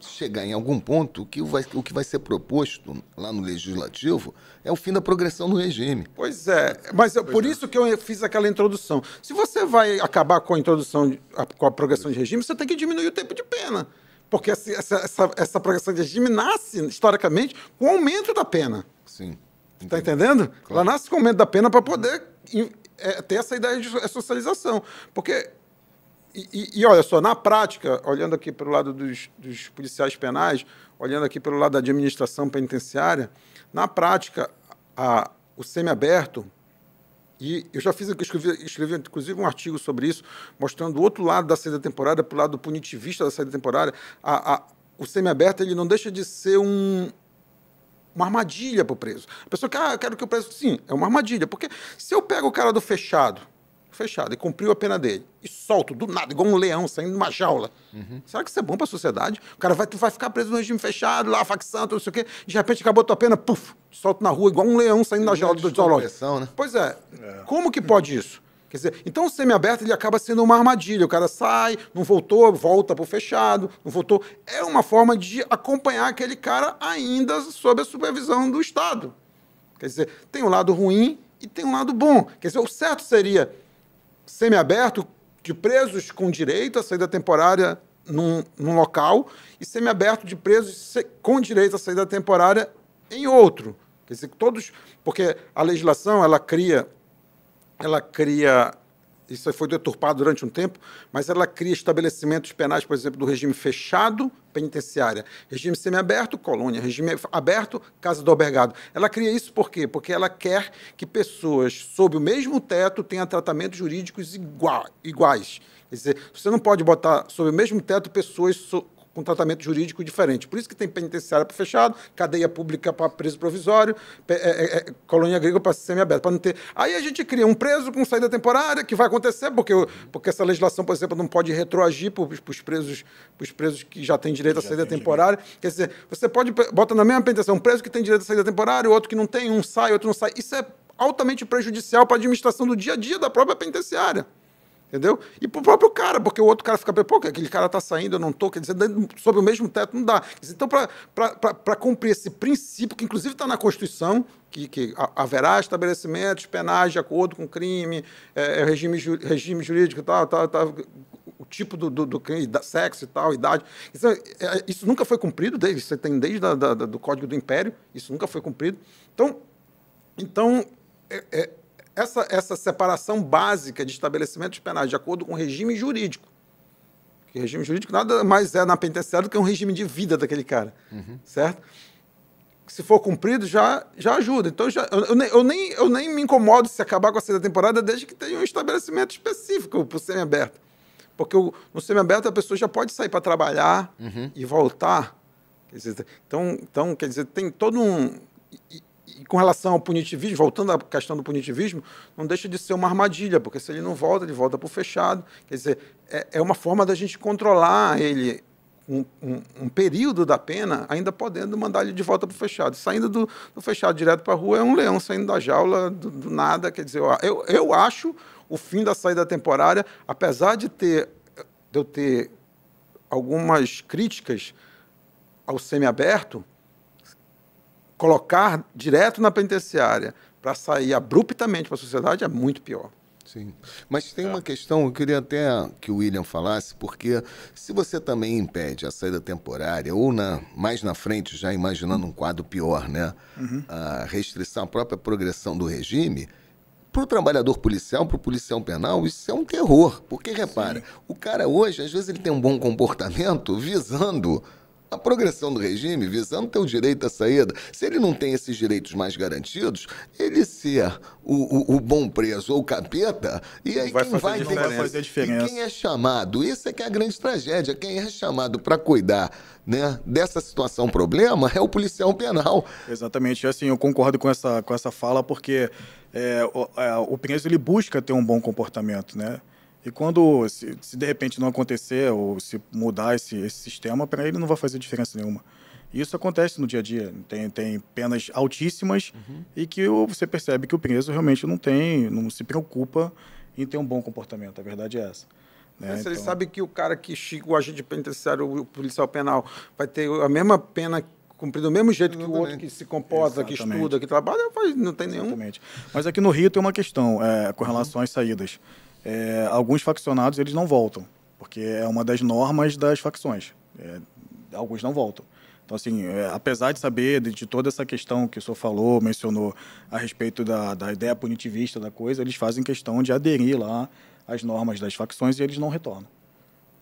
chegar em algum ponto que vai, o que vai ser proposto lá no legislativo é o fim da progressão do regime. Pois é, mas pois por é. isso que eu fiz aquela introdução. Se você vai acabar com a introdução, com a progressão de regime, você tem que diminuir o tempo de pena. Porque essa, essa, essa, essa progressão de regime nasce, historicamente, com o aumento da pena. Sim. Está entendendo? Claro. Ela nasce com aumento da pena para poder é, ter essa ideia de socialização. Porque e, e, e, olha só, na prática, olhando aqui pelo lado dos, dos, policiais penais, olhando aqui pelo lado da administração penitenciária, na prática, a, o semiaberto, e eu já fiz, escrevi, escrevi inclusive um artigo sobre isso, mostrando o outro lado da saída temporária, para o lado punitivista da saída temporária, a, a, o semiaberto ele não deixa de ser um, uma armadilha para o preso. A pessoa quer, ah, quero que o preso. Sim, é uma armadilha. Porque se eu pego o cara do fechado, fechado, e cumpriu a pena dele, e solto do nada, igual um leão saindo de uma jaula, uhum. será que isso é bom para a sociedade? O cara vai, vai ficar preso no regime fechado, lá, facção, não sei o quê, de repente acabou a tua pena, puf, solto na rua, igual um leão saindo da jaula do zoológico. Né? Pois é, é, como que pode isso? Quer dizer, então o semiaberto ele acaba sendo uma armadilha. O cara sai, não voltou, volta para o fechado, não voltou. É uma forma de acompanhar aquele cara ainda sob a supervisão do Estado. Quer dizer, tem um lado ruim e tem um lado bom. Quer dizer, o certo seria semiaberto de presos com direito à saída temporária num, num local e semiaberto de presos com direito à saída temporária em outro. Quer dizer, todos, porque a legislação ela cria ela cria isso foi deturpado durante um tempo, mas ela cria estabelecimentos penais, por exemplo, do regime fechado, penitenciária, regime semiaberto, colônia, regime aberto, casa do albergado. Ela cria isso por quê? Porque ela quer que pessoas sob o mesmo teto tenham tratamentos jurídicos iguais. Quer dizer, você não pode botar sob o mesmo teto pessoas so com tratamento jurídico diferente. Por isso que tem penitenciária para fechado, cadeia pública para preso provisório, é, é, é, colônia agrícola para semiaberta para não ter. Aí a gente cria um preso com saída temporária, que vai acontecer, porque, porque essa legislação, por exemplo, não pode retroagir para os presos, presos que já têm direito à saída temporária. Direito. Quer dizer, você pode bota na mesma penitenciária um preso que tem direito à saída temporária, outro que não tem, um sai, outro não sai. Isso é altamente prejudicial para a administração do dia a dia da própria penitenciária. Entendeu? E pro próprio cara, porque o outro cara fica, pô, aquele cara tá saindo, eu não tô, quer dizer, sob o mesmo teto não dá. Dizer, então, para cumprir esse princípio, que inclusive está na Constituição, que, que haverá estabelecimentos penais de acordo com crime, é, é regime, regime jurídico e tal, tal, tal, o tipo do, do, do crime, da sexo e tal, idade. Isso, é, é, isso nunca foi cumprido, desde, você tem desde da, do Código do Império, isso nunca foi cumprido. Então, então é, é essa, essa separação básica de estabelecimentos penais de acordo com o regime jurídico. Que regime jurídico nada mais é na penitenciária do que um regime de vida daquele cara, uhum. certo? Se for cumprido, já, já ajuda. Então, já, eu, eu, nem, eu, nem, eu nem me incomodo se acabar com a sexta temporada desde que tenha um estabelecimento específico para o semiaberto. Porque o, no semiaberto a pessoa já pode sair para trabalhar uhum. e voltar. Dizer, então, então, quer dizer, tem todo um e com relação ao punitivismo, voltando à questão do punitivismo, não deixa de ser uma armadilha, porque se ele não volta, ele volta para o fechado. Quer dizer, é, é uma forma da gente controlar ele um, um, um, período da pena, ainda podendo mandar ele de volta para o fechado. Saindo do, do fechado direto para a rua é um leão saindo da jaula do, do nada. Quer dizer, eu, eu acho o fim da saída temporária, apesar de, ter, de eu ter algumas críticas ao semiaberto, colocar direto na penitenciária para sair abruptamente para a sociedade é muito pior. Sim. Mas tem é. uma questão, eu queria até que o William falasse, porque se você também impede a saída temporária, ou na, mais na frente, já imaginando um quadro pior, né? Uhum. A restrição à própria progressão do regime, para o trabalhador policial, para o policial penal, isso é um terror. Porque, repara, Sim. o cara hoje, às vezes, ele tem um bom comportamento visando a progressão do regime visando ter o direito à saída. Se ele não tem esses direitos mais garantidos, ele ser o, o, o bom preso ou o capeta, e aí vai quem vai ter fazer diferença. E quem é chamado, isso é que é a grande tragédia, quem é chamado para cuidar né, dessa situação problema é o policial penal. Exatamente, assim, eu concordo com essa, com essa fala, porque é, o, é, o preso ele busca ter um bom comportamento, né? E quando, se, se, de repente não acontecer ou se mudar esse, esse sistema, para ele não vai fazer diferença nenhuma. Isso acontece no dia a dia. Tem, tem penas altíssimas uhum. e que você percebe que o preso realmente não tem, não se preocupa em ter um bom comportamento. A verdade é essa. Né? Mas então... ele sabe que o cara que chega, o agente penitenciário, o policial penal, vai ter a mesma pena cumprida do mesmo jeito Exatamente. que o outro que se comporta, Exatamente. que estuda, que trabalha, não tem nenhum. Exatamente. Mas aqui no Rio tem uma questão é, com relação uhum. às saídas é, alguns faccionados eles não voltam, porque é uma das normas das facções. É, alguns não voltam. Então, assim, é, apesar de saber de, de, toda essa questão que o senhor falou, mencionou a respeito da, da ideia punitivista da coisa, eles fazem questão de aderir lá às normas das facções e eles não retornam.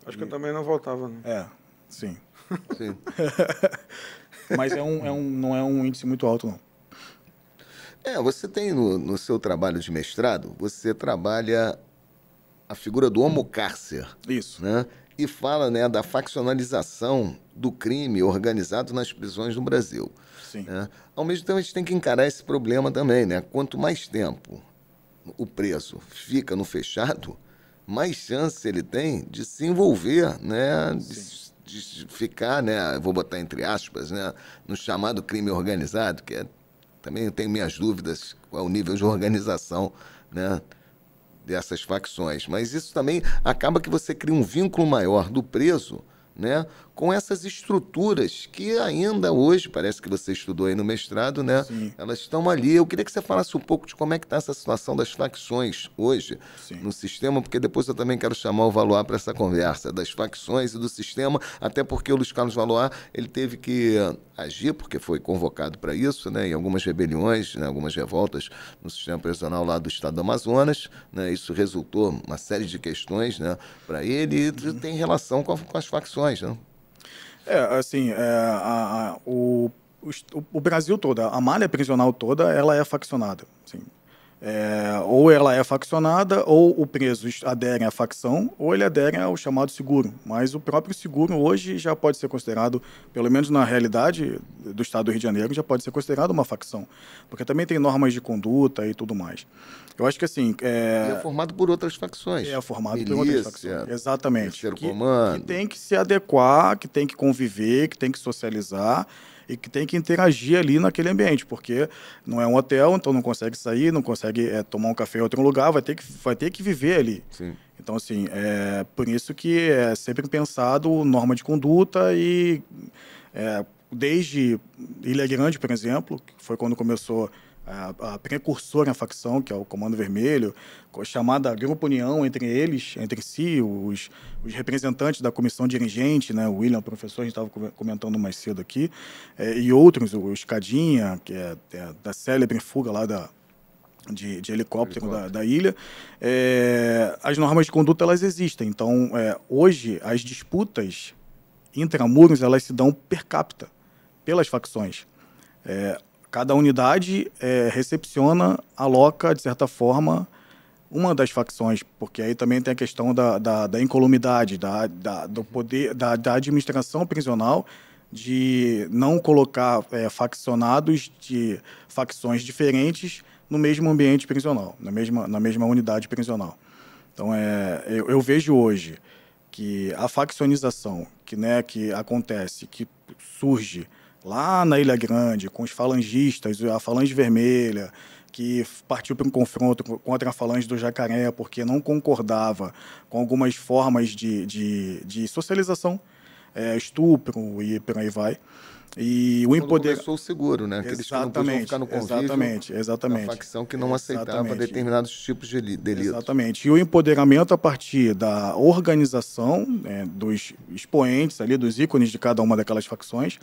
Acho e... que eu também não voltava. Né? É, sim. sim. Mas é um, é um, não é um índice muito alto, não. É, você tem no, no seu trabalho de mestrado, você trabalha a figura do homocárcer. Hum. Isso. Né? E fala né, da faccionalização do crime organizado nas prisões no Brasil. Sim. Né? Ao mesmo tempo, a gente tem que encarar esse problema também. Né? Quanto mais tempo o preso fica no fechado, mais chance ele tem de se envolver, né? De, de, ficar, né? Vou botar entre aspas, né? No chamado crime organizado, que é, também tenho minhas dúvidas qual é o nível de organização, né? dessas facções. Mas isso também acaba que você cria um vínculo maior do preso né, com essas estruturas que ainda hoje, parece que você estudou aí no mestrado, né? Sim. Elas estão ali. Eu queria que você falasse um pouco de como é que está essa situação das facções hoje Sim. no sistema, porque depois eu também quero chamar o Valoar para essa conversa das facções e do sistema, até porque o Luiz Carlos Valoar, ele teve que agir, porque foi convocado para isso, né? Em algumas rebeliões, né? algumas revoltas no sistema prisional lá do estado do Amazonas, né? Isso resultou uma série de questões, né? Para ele e tem relação com, a, com as facções, né? É, assim, é, a, a, o, o, o, Brasil todo, a malha prisional toda, ela é faccionada. Assim, é, ou ela é faccionada, ou o preso adere à facção, ou ele adere ao chamado seguro. Mas o próprio seguro hoje já pode ser considerado, pelo menos na realidade do Estado do Rio de Janeiro, já pode ser considerado uma facção, porque também tem normas de conduta e tudo mais. Eu acho que assim. É, é formado por outras facções. É formado Milícia, por outras facções. Exatamente. Que, que tem que se adequar, que tem que conviver, que tem que socializar e que tem que interagir ali naquele ambiente, porque não é um hotel, então não consegue sair, não consegue é, tomar um café em outro lugar, vai ter que, vai ter que viver ali. Sim. Então, assim, é por isso que é sempre pensado norma de conduta e é, desde Ilha Grande, por exemplo, que foi quando começou a, a precursora facção, que é o Comando Vermelho, chamada Grupo União entre eles, entre si, os, os representantes da comissão dirigente, né, o William, o professor, a gente estava comentando mais cedo aqui, é, e outros, o Escadinha, que é, é da célebre fuga lá da, de, de, helicóptero, helicóptero. Da, da, ilha, é, as normas de conduta elas existem. Então, é, hoje, as disputas intramuros elas se dão per capita pelas facções. É, Cada unidade é, recepciona, aloca, de certa forma, uma das facções, porque aí também tem a questão da, da, da incolumidade, da, da, do poder, da, da administração prisional, de não colocar é, faccionados de facções diferentes no mesmo ambiente prisional, na mesma, na mesma unidade prisional. Então, é, eu, eu vejo hoje que a faccionização que, né, que acontece, que surge lá na Ilha Grande, com os falangistas, a Falange Vermelha, que partiu para um confronto contra a falange do Jacaré, porque não concordava com algumas formas de, de, de socialização, é, estupro e por aí vai. E o empoderamento. começou o seguro, né? Aqueles exatamente, que não ficar no convívio. Exatamente, exatamente. A facção que não aceitava determinados tipos de delitos. Exatamente. E o empoderamento a partir da organização né, dos expoentes ali, dos ícones de cada uma daquelas facções,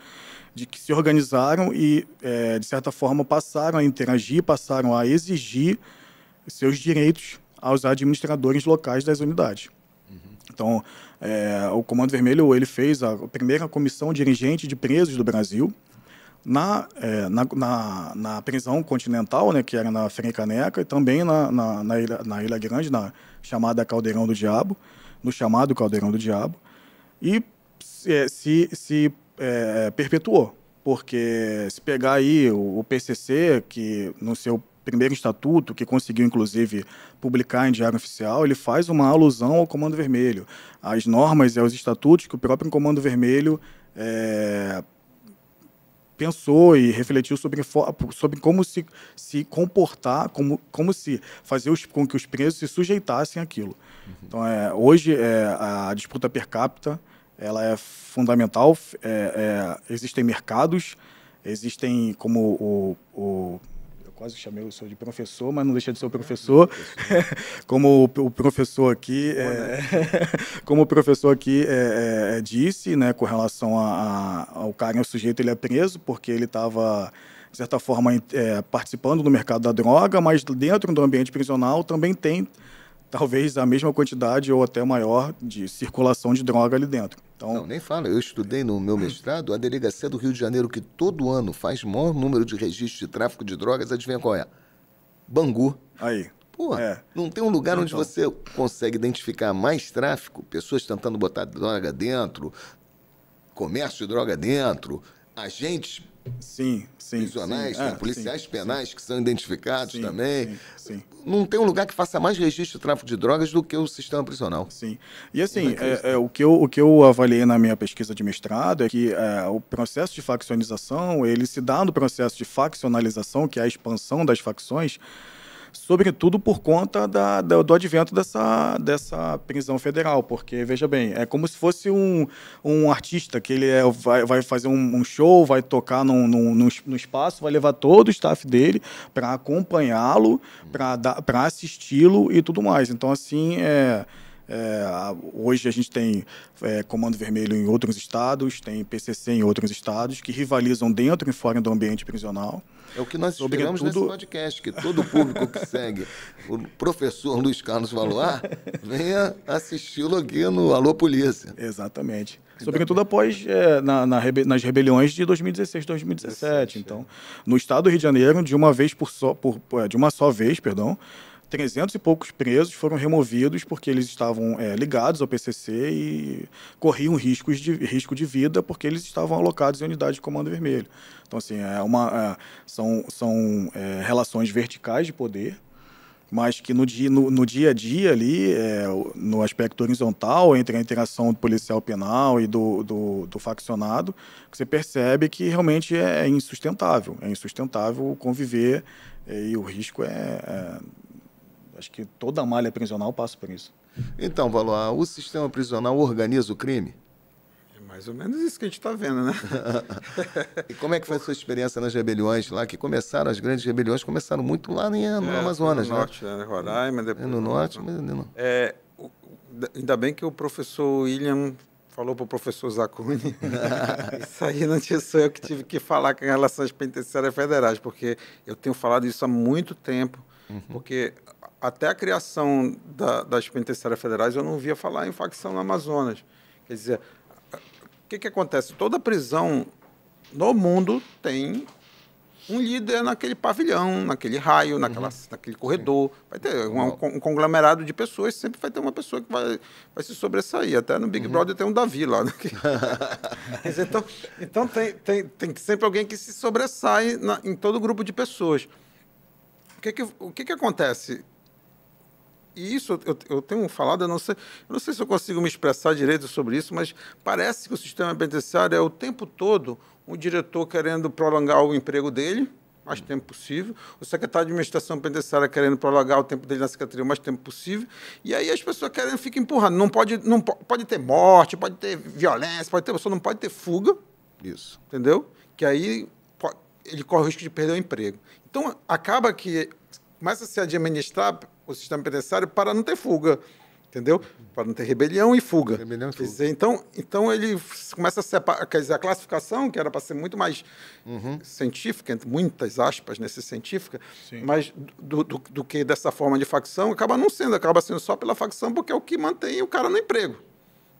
de que se organizaram e, é, de certa forma, passaram a interagir, passaram a exigir seus direitos aos administradores locais das unidades. Uhum. Então, é, o Comando Vermelho ele fez a primeira comissão dirigente de presos do Brasil na, é, na, na, na, prisão continental, né, que era na Caneca e também na, na, na, Ilha, na Ilha Grande, na chamada Caldeirão do Diabo, no chamado Caldeirão do Diabo, e se, é, se, se é, perpetuou, porque se pegar aí o, o PCC, que no seu primeiro estatuto, que conseguiu inclusive publicar em diário oficial, ele faz uma alusão ao Comando Vermelho, às normas e aos estatutos que o próprio Comando Vermelho é, pensou e refletiu sobre, sobre como se, se comportar, como, como se fazer os, com que os presos se sujeitassem àquilo. Uhum. Então, é, hoje, é, a disputa per capita ela é fundamental. É, é existem mercados, existem, como o, o quase chamei o senhor de professor, mas não deixa de ser o professor. É, como o professor aqui, é, como o professor aqui é, disse, né, com relação a, a, ao cara, o sujeito ele é preso porque ele estava de certa forma é, participando do mercado da droga, mas dentro do ambiente prisional também tem talvez a mesma quantidade ou até maior de circulação de droga ali dentro. Então... Não, nem fala. Eu estudei no meu mestrado a delegacia do Rio de Janeiro, que todo ano faz maior número de registros de tráfico de drogas. Adivinha qual é? Bangu. Aí. Pô, é. não tem um lugar então... onde então. você consegue identificar mais tráfico, pessoas tentando botar droga dentro, comércio de droga dentro, agentes Sim, sim. Prisionais, sim, né? ah, policiais sim, penais sim. que são identificados também. Não tem um lugar que faça mais registro de tráfico de drogas do que o sistema prisional. Sim. E assim, é, é, é, é, o, que eu, o que eu avaliei na minha pesquisa de mestrado é que é, o processo de faccionização, ele se dá no processo de faccionalização, que é a expansão das facções, sobretudo por conta da, da, do advento dessa, dessa prisão federal, porque, veja bem, é como se fosse um, um artista que ele é, vai, vai fazer um, um, show, vai tocar num, no no espaço, vai levar todo o staff dele para acompanhá-lo, para assisti-lo e tudo mais. Então, assim, é, é, hoje a gente tem é, Comando Vermelho em outros estados, tem PCC em outros estados, que rivalizam dentro e fora do ambiente prisional. É o que nós esperamos Sobretudo... nesse podcast, que todo público que segue o professor Luiz Carlos Valoar ah, venha assistir lo aqui no Alô Polícia. Exatamente. Sobretudo após é, na, na rebe nas rebeliões de 2016 2017. 17, então, é. no estado do Rio de Janeiro, de uma vez por só, por, é, de uma só vez, perdão, 300 e poucos presos foram removidos porque eles estavam é, ligados ao PCC e corriam riscos de, risco de vida porque eles estavam alocados em unidade de comando vermelho. Então, assim, é uma, é, são, são é, relações verticais de poder, mas que no dia, no, no dia a dia ali, é, no aspecto horizontal, entre a interação do policial penal e do, do, do faccionado, você percebe que realmente é, é insustentável. É insustentável conviver e o risco é Acho que toda a malha prisional passa por isso. Então, Valor, o sistema prisional organiza o crime? É mais ou menos isso que a gente está vendo, né? e como é que foi a sua experiência nas rebeliões lá, que começaram, as grandes rebeliões começaram muito lá no, no é, Amazonas, no né? Norte, né? Roraima, depois... É no norte, mas ainda não... É, ainda bem que o professor William falou para o professor Zacuni. isso aí não tinha sou eu que tive que falar com às penitenciárias federais, porque eu tenho falado isso há muito tempo, uhum. porque até a criação da, das penitenciárias federais, eu não via falar em facção no Amazonas. Quer dizer, o que, que acontece? Toda prisão no mundo tem um líder naquele pavilhão, naquele raio, naquela, uhum. naquele corredor. Vai ter um, um, conglomerado de pessoas, sempre vai ter uma pessoa que vai, vai se sobressair. Até no Big uhum. Brother tem um Davi lá. Né? então então tem, tem, tem sempre alguém que se sobressai na, em todo grupo de pessoas. O que, que, o que, que acontece? e isso eu, eu, tenho falado, eu não, sei, eu não sei se eu consigo me expressar direito sobre isso, mas parece que o sistema penitenciário é o tempo todo um diretor querendo prolongar o emprego dele o mais hum. tempo possível, o secretário de administração penitenciária querendo prolongar o tempo dele na secretaria o mais tempo possível, e aí as pessoas querem ficar empurrando, não pode, não pode ter morte, pode ter violência, pode ter, só não pode ter fuga, isso, entendeu? Que aí ele corre o risco de perder o emprego. Então acaba que começa a se administrar o sistema penitenciário para não ter fuga, entendeu? Para não ter rebelião e fuga. Rebelião e fuga. Dizer, então, então ele começa a separar, quer dizer, a classificação, que era para ser muito mais uhum. científica, entre muitas aspas nesse né, científica, Sim. mas do, do, do que dessa forma de facção, acaba não sendo, acaba sendo só pela facção, porque é o que mantém o cara no emprego.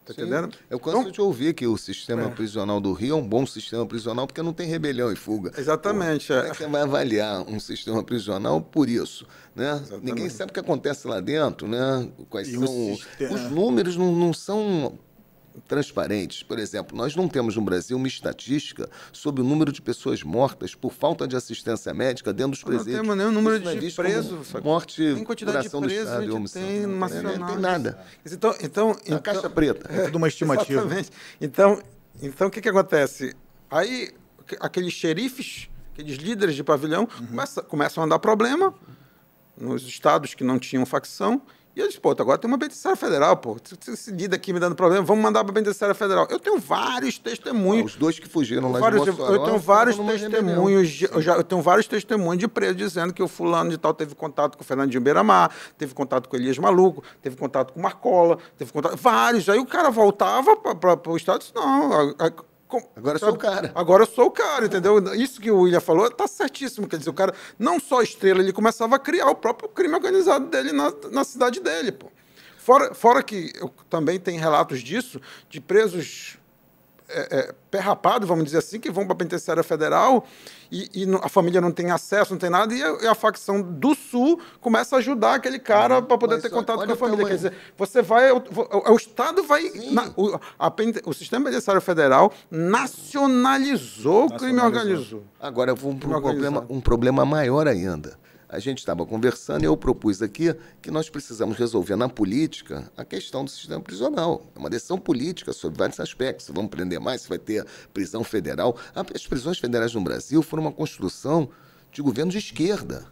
Tá entendendo? Eu canso então, de ouvir que o sistema é. prisional do Rio é um bom sistema prisional porque não tem rebelião e fuga. Exatamente. Pô, é. Como é que você vai avaliar um sistema prisional por isso? Né? Ninguém sabe o que acontece lá dentro, né? Quais e são. Os é. números não, não são transparentes. Por exemplo, nós não temos no Brasil uma estatística sobre o número de pessoas mortas por falta de assistência médica dentro dos presídios. Não temos nenhum número de, presos. Morte, tem quantidade de presos, tem Não tem nada. Então, então, é então, caixa preta. É tudo uma estimativa. Exatamente. Então, então o que, que acontece? Aí, aqueles xerifes, aqueles líderes de pavilhão, uhum. começam, começam a dar problema nos estados que não tinham facção e eu disse, pô, agora tem uma Penitenciária Federal, pô. Esse lida aqui me dando problema, vamos mandar para a Penitenciária Federal. Eu tenho vários testemunhos. Ah, os dois que fugiram lá vários, de Bolsonaro, Eu tenho vários testemunhos, de, eu, já, eu tenho vários testemunhos de preso dizendo que o fulano de tal teve contato com o Fernandinho Beiramar, teve contato com o Elias Maluco, teve contato com o Marcola, teve contato... Vários. Aí o cara voltava para o Estado e disse, não, a, a, Agora eu sou o cara. Agora eu sou o cara, entendeu? Isso que o William falou tá certíssimo. Quer dizer, o cara não só estrela, ele começava a criar o próprio crime organizado dele na, na cidade dele, pô. Fora, fora que eu, também tem relatos disso, de presos é, é, perrapado, vamos dizer assim, que vão para a penitenciária federal e, e, a família não tem acesso, não tem nada, e a, e a facção do sul começa a ajudar aquele cara para poder ter contato com a família. Quer dizer, você vai. O, o, o Estado vai. Na, o, a, o sistema penitenciário federal nacionalizou, nacionalizou o crime organizou. Agora, um, um, problema, um problema maior ainda a gente estava conversando e eu propus aqui que nós precisamos resolver na política a questão do sistema prisional. É uma decisão política sobre vários aspectos. vamos prender mais, se vai ter prisão federal. Ah, as prisões federais no Brasil foram uma construção de governo de esquerda.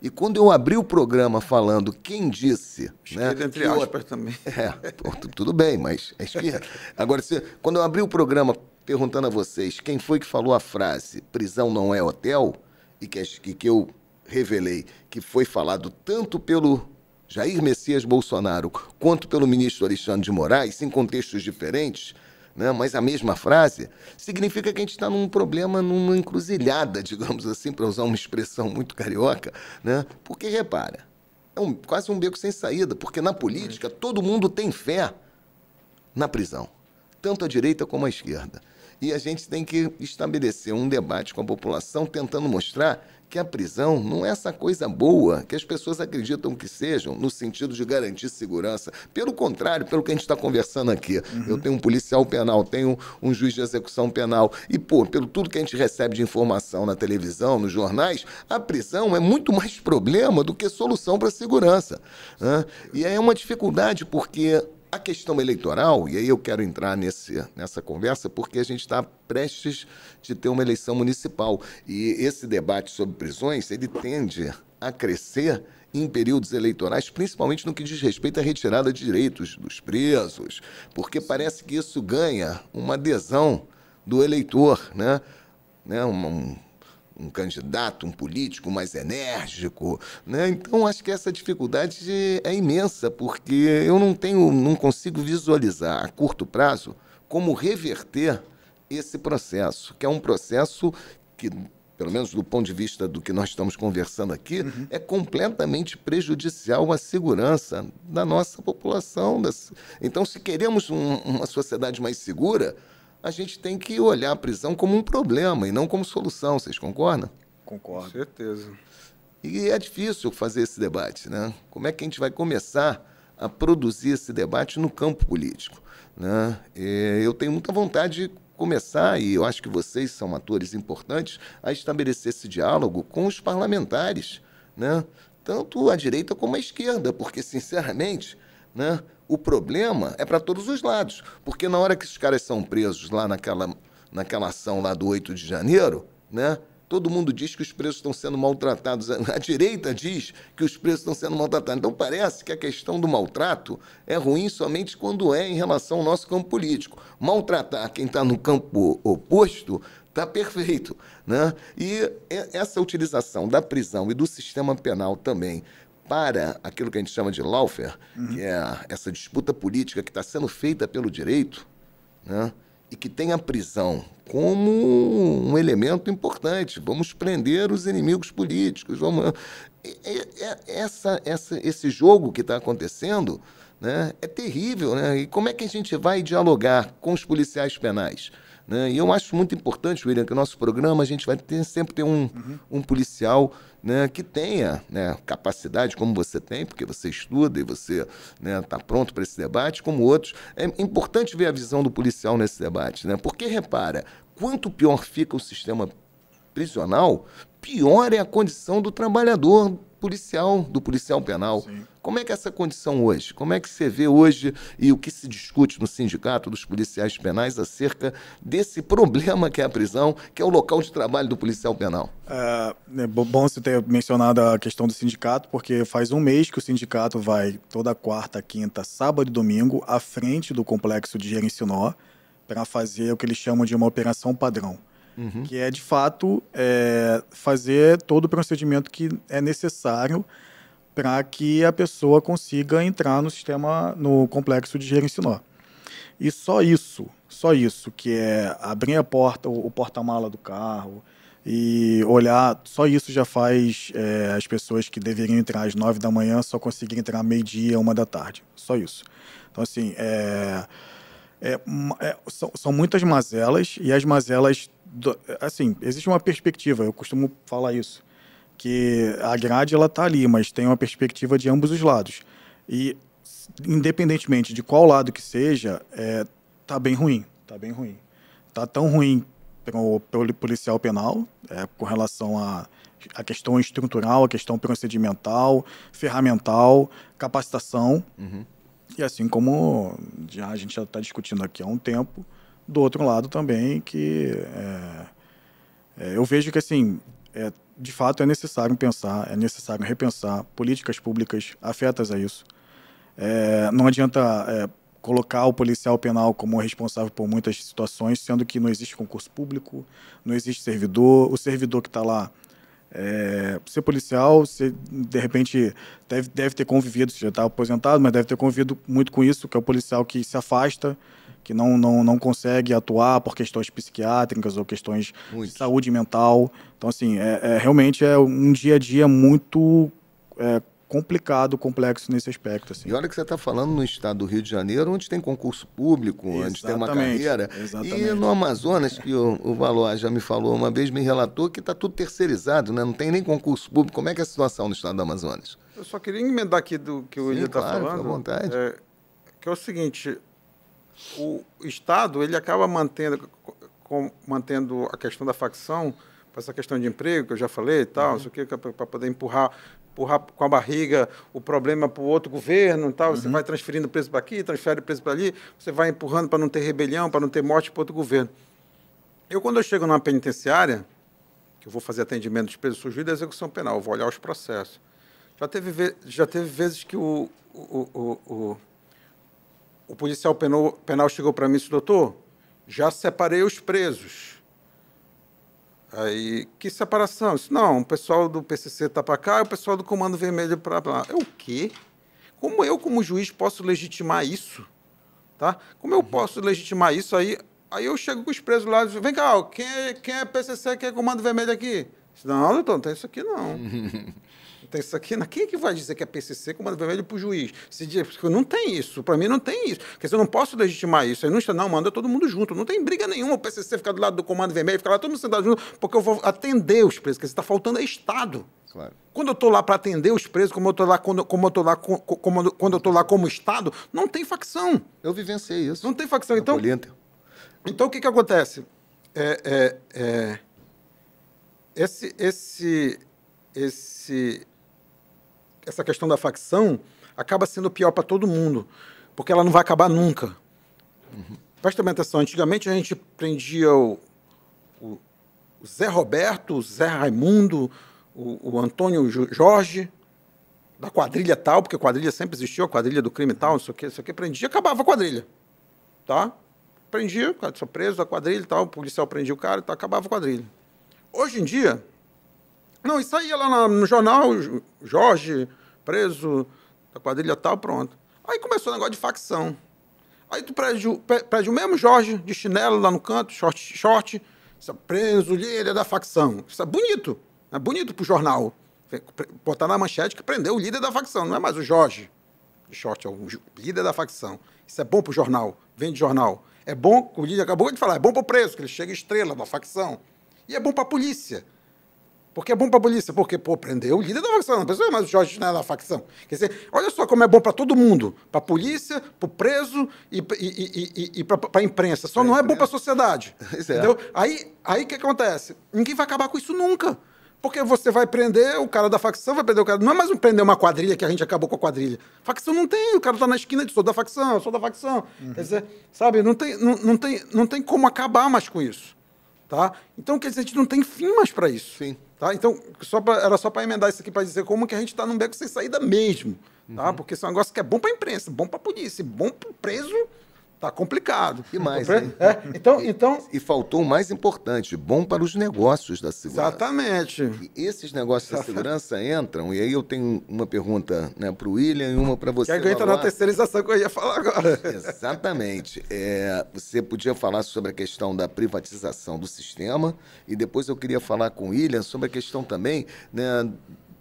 E quando eu abri o programa falando quem disse. Né, esquerda, né, entre aspas, também. É, tudo bem, mas é esquerda. Agora, se, quando eu abri o programa perguntando a vocês quem foi que falou a frase prisão não é hotel, e que, e que eu revelei que foi falado tanto pelo Jair Messias Bolsonaro quanto pelo ministro Alexandre de Moraes, em contextos diferentes, né, mas a mesma frase, significa que a gente está num problema, numa encruzilhada, digamos assim, para usar uma expressão muito carioca, né, porque repara, é um, quase um beco sem saída, porque na política todo mundo tem fé na prisão, tanto a direita como a esquerda. E a gente tem que estabelecer um debate com a população, tentando mostrar que a prisão não é essa coisa boa que as pessoas acreditam que sejam, no sentido de garantir segurança. Pelo contrário, pelo que a gente está conversando aqui, uhum. eu tenho um policial penal, tenho um juiz de execução penal, e, pô, pelo tudo que a gente recebe de informação na televisão, nos jornais, a prisão é muito mais problema do que solução para a segurança. Né? E é uma dificuldade, porque a questão eleitoral, e aí eu quero entrar nesse, nessa conversa, porque a gente está prestes de ter uma eleição municipal. E esse debate sobre prisões, ele tende a crescer em períodos eleitorais, principalmente no que diz respeito à retirada de direitos dos presos, porque parece que isso ganha uma adesão do eleitor, né? né? Um, um candidato, um político mais enérgico, né? Então acho que essa dificuldade é imensa porque eu não tenho, não consigo visualizar a curto prazo como reverter esse processo, que é um processo que pelo menos do ponto de vista do que nós estamos conversando aqui, uhum. é completamente prejudicial à segurança da nossa população. Então, se queremos um, uma sociedade mais segura, a gente tem que olhar a prisão como um problema e não como solução. Vocês concordam? Concordo. Com certeza. E é difícil fazer esse debate, né? Como é que a gente vai começar a produzir esse debate no campo político? Né? eu tenho muita vontade de começar, e eu acho que vocês são atores importantes, a estabelecer esse diálogo com os parlamentares, né? tanto a direita como a esquerda, porque, sinceramente, né? O problema é para todos os lados, porque na hora que esses caras são presos lá naquela, naquela ação lá do 8 de janeiro, né? Todo mundo diz que os presos estão sendo maltratados. A direita diz que os presos estão sendo maltratados. Então parece que a questão do maltrato é ruim somente quando é em relação ao nosso campo político. Maltratar quem está no campo oposto está perfeito. Né? E essa utilização da prisão e do sistema penal também para aquilo que a gente chama de lawfare, uhum. que é essa disputa política que está sendo feita pelo direito, né? e que tem a prisão como um elemento importante. Vamos prender os inimigos políticos. Vamos... É, é, é, essa, essa, esse jogo que está acontecendo né? é terrível. Né? E como é que a gente vai dialogar com os policiais penais? Né? E eu acho muito importante, William, que o nosso programa a gente vai ter, sempre ter um, uhum. um policial né, que tenha né, capacidade, como você tem, porque você estuda e você está né, pronto para esse debate, como outros. É importante ver a visão do policial nesse debate, né? porque, repara, quanto pior fica o sistema prisional, pior é a condição do trabalhador policial, do policial penal. Sim. Como é que é essa condição hoje? Como é que você vê hoje e o que se discute no sindicato dos policiais penais acerca desse problema que é a prisão, que é o local de trabalho do policial penal? É, é bom você ter mencionado a questão do sindicato, porque faz um mês que o sindicato vai toda quarta, quinta, sábado e domingo à frente do complexo de Jericinó para fazer o que eles chamam de uma operação padrão uhum. que é de fato é, fazer todo o procedimento que é necessário para que a pessoa consiga entrar no sistema, no complexo de Jerincinó. E só isso, só isso, que é abrir a porta, o, porta-mala do carro e olhar, só isso já faz é, as pessoas que deveriam entrar às nove da manhã só conseguirem entrar meio-dia, uma da tarde. Só isso. Então, assim, é é, é, são, são, muitas mazelas e as mazelas, do, assim, existe uma perspectiva, eu costumo falar isso, que a grade ela tá ali, mas tem uma perspectiva de ambos os lados. E independentemente de qual lado que seja, é, tá bem ruim, tá bem ruim. Tá tão ruim para o policial penal, é, com relação a a questão estrutural, a questão procedimental, ferramental, capacitação. Uhum. E assim como já a gente já está discutindo aqui há um tempo, do outro lado também que é, é, eu vejo que assim é, de fato é necessário pensar, é necessário repensar políticas públicas afetas a isso. É, não adianta é, colocar o policial penal como responsável por muitas situações, sendo que não existe concurso público, não existe servidor, o servidor que está lá é, ser policial, você de repente deve, deve ter convivido, você já está aposentado, mas deve ter convivido muito com isso, que é o policial que se afasta, que não, não, não consegue atuar por questões psiquiátricas ou questões muito. de saúde mental. Então, assim, é, é, realmente é um dia a dia muito é, complicado, complexo nesse aspecto. Assim. E olha que você está falando no estado do Rio de Janeiro, onde tem concurso público, exatamente, onde tem uma carreira. Exatamente. E no Amazonas, que o, o Valois já me falou uma vez, me relatou que está tudo terceirizado, né? não tem nem concurso público. Como é que é a situação no estado do Amazonas? Eu só queria emendar aqui do que o Ilha está claro, falando. vontade. É, que é o seguinte, o Estado ele acaba mantendo, com, mantendo a questão da facção, essa questão de emprego, que eu já falei e tal, uhum. isso aqui, para poder empurrar empurrar com a barriga o problema para o outro governo e tal, uhum. você vai transferindo preso para aqui, transfere preso para ali, você vai empurrando para não ter rebelião, para não ter morte para outro governo. Eu, quando eu chego numa penitenciária, que eu vou fazer atendimento de presos surgidos da execução penal, eu vou olhar os processos. Já teve, já teve vezes que o, o, o, o, o policial penal, penal chegou para mim e disse, doutor, já separei os presos Aí, que separação? Isso não, o pessoal do PCC está para cá e o pessoal do Comando Vermelho para lá. É o quê? Como eu, como juiz, posso legitimar isso? Tá? Como eu uhum. posso legitimar isso? Aí, aí eu chego com os presos lá e digo, vem cá, quem é, quem é PCC, quem é Comando Vermelho aqui? Disse, não, doutor, não tem isso aqui não. tem então, isso aqui. Quem é que vai dizer que é PCC comando vermelho para o juiz? Se diz, não tem isso, para mim não tem isso. Quer dizer, eu não posso legitimar isso. Aí não está, não, manda todo mundo junto. Não tem briga nenhuma o PCC ficar do lado do comando vermelho, ficar lá todo mundo sentado junto, porque eu vou atender os presos, que está faltando é Estado. Claro. Quando eu estou lá para atender os presos, como eu estou lá, quando, como eu tô lá, como, quando eu estou lá como Estado, não tem facção. Eu vivenciei isso. Não tem facção. Então, então o que, que acontece? É, é, é, esse, esse, esse essa questão da facção acaba sendo pior para todo mundo, porque ela não vai acabar nunca. Uhum. Presta bem atenção, antigamente a gente prendia o, o, o Zé Roberto, o Zé Raimundo, o, o Antônio Jorge, da quadrilha tal, porque quadrilha sempre existiu, a quadrilha do crime tal, não sei o que, não sei o que, prendia, acabava a quadrilha. Tá? Prendia, o cara preso da quadrilha e tal, o policial prendia o cara e tal, acabava a quadrilha. Hoje em dia, não, isso aí lá no, jornal, Jorge, preso, da quadrilha tal, pronto. Aí começou o negócio de facção. Aí tu prédio, o mesmo Jorge, de chinelo lá no canto, short, short, isso é preso, líder da facção. Isso é bonito, é bonito pro jornal. Botar na manchete que prendeu o líder da facção, não é mais o Jorge, de short, é o líder da facção. Isso é bom pro jornal, vende jornal. É bom, o líder acabou de falar, é bom pro preso, que ele chega estrela da facção. E é bom pra polícia porque é bom para a polícia. Porque, pô, prendeu o líder da facção. Não precisa mas o Jorge não é da facção. Quer dizer, olha só como é bom para todo mundo. Para a polícia, para o preso e, e, e, e para a imprensa. Só é, é pra não imprensa. é bom para a sociedade. entendeu? Aí o aí que acontece? Ninguém vai acabar com isso nunca. Porque você vai prender o cara da facção, vai prender o cara. Não é mais um prender uma quadrilha que a gente acabou com a quadrilha. Facção não tem, o cara tá na esquina de sou da facção, sou da facção. Uhum. Quer dizer, sabe, não tem, não, não, tem, não tem como acabar mais com isso. Tá? Então, quer dizer, a gente não tem fim mais para isso. Sim. Tá? Então, só pra, era só para emendar isso aqui para dizer como que a gente está num beco sem saída mesmo. Tá? Uhum. Tá? Porque isso é um negócio que é bom para a imprensa, bom para a polícia, bom para o preso Tá complicado. E mais, né? É, então, então... E, e, faltou o mais importante, bom para os negócios da segurança. Exatamente. E esses negócios da segurança entram, e aí eu tenho uma pergunta né, para o William e uma para você. Que aguenta na terceirização que eu ia falar agora. Exatamente. É, você podia falar sobre a questão da privatização do sistema, e depois eu queria falar com o William sobre a questão também né,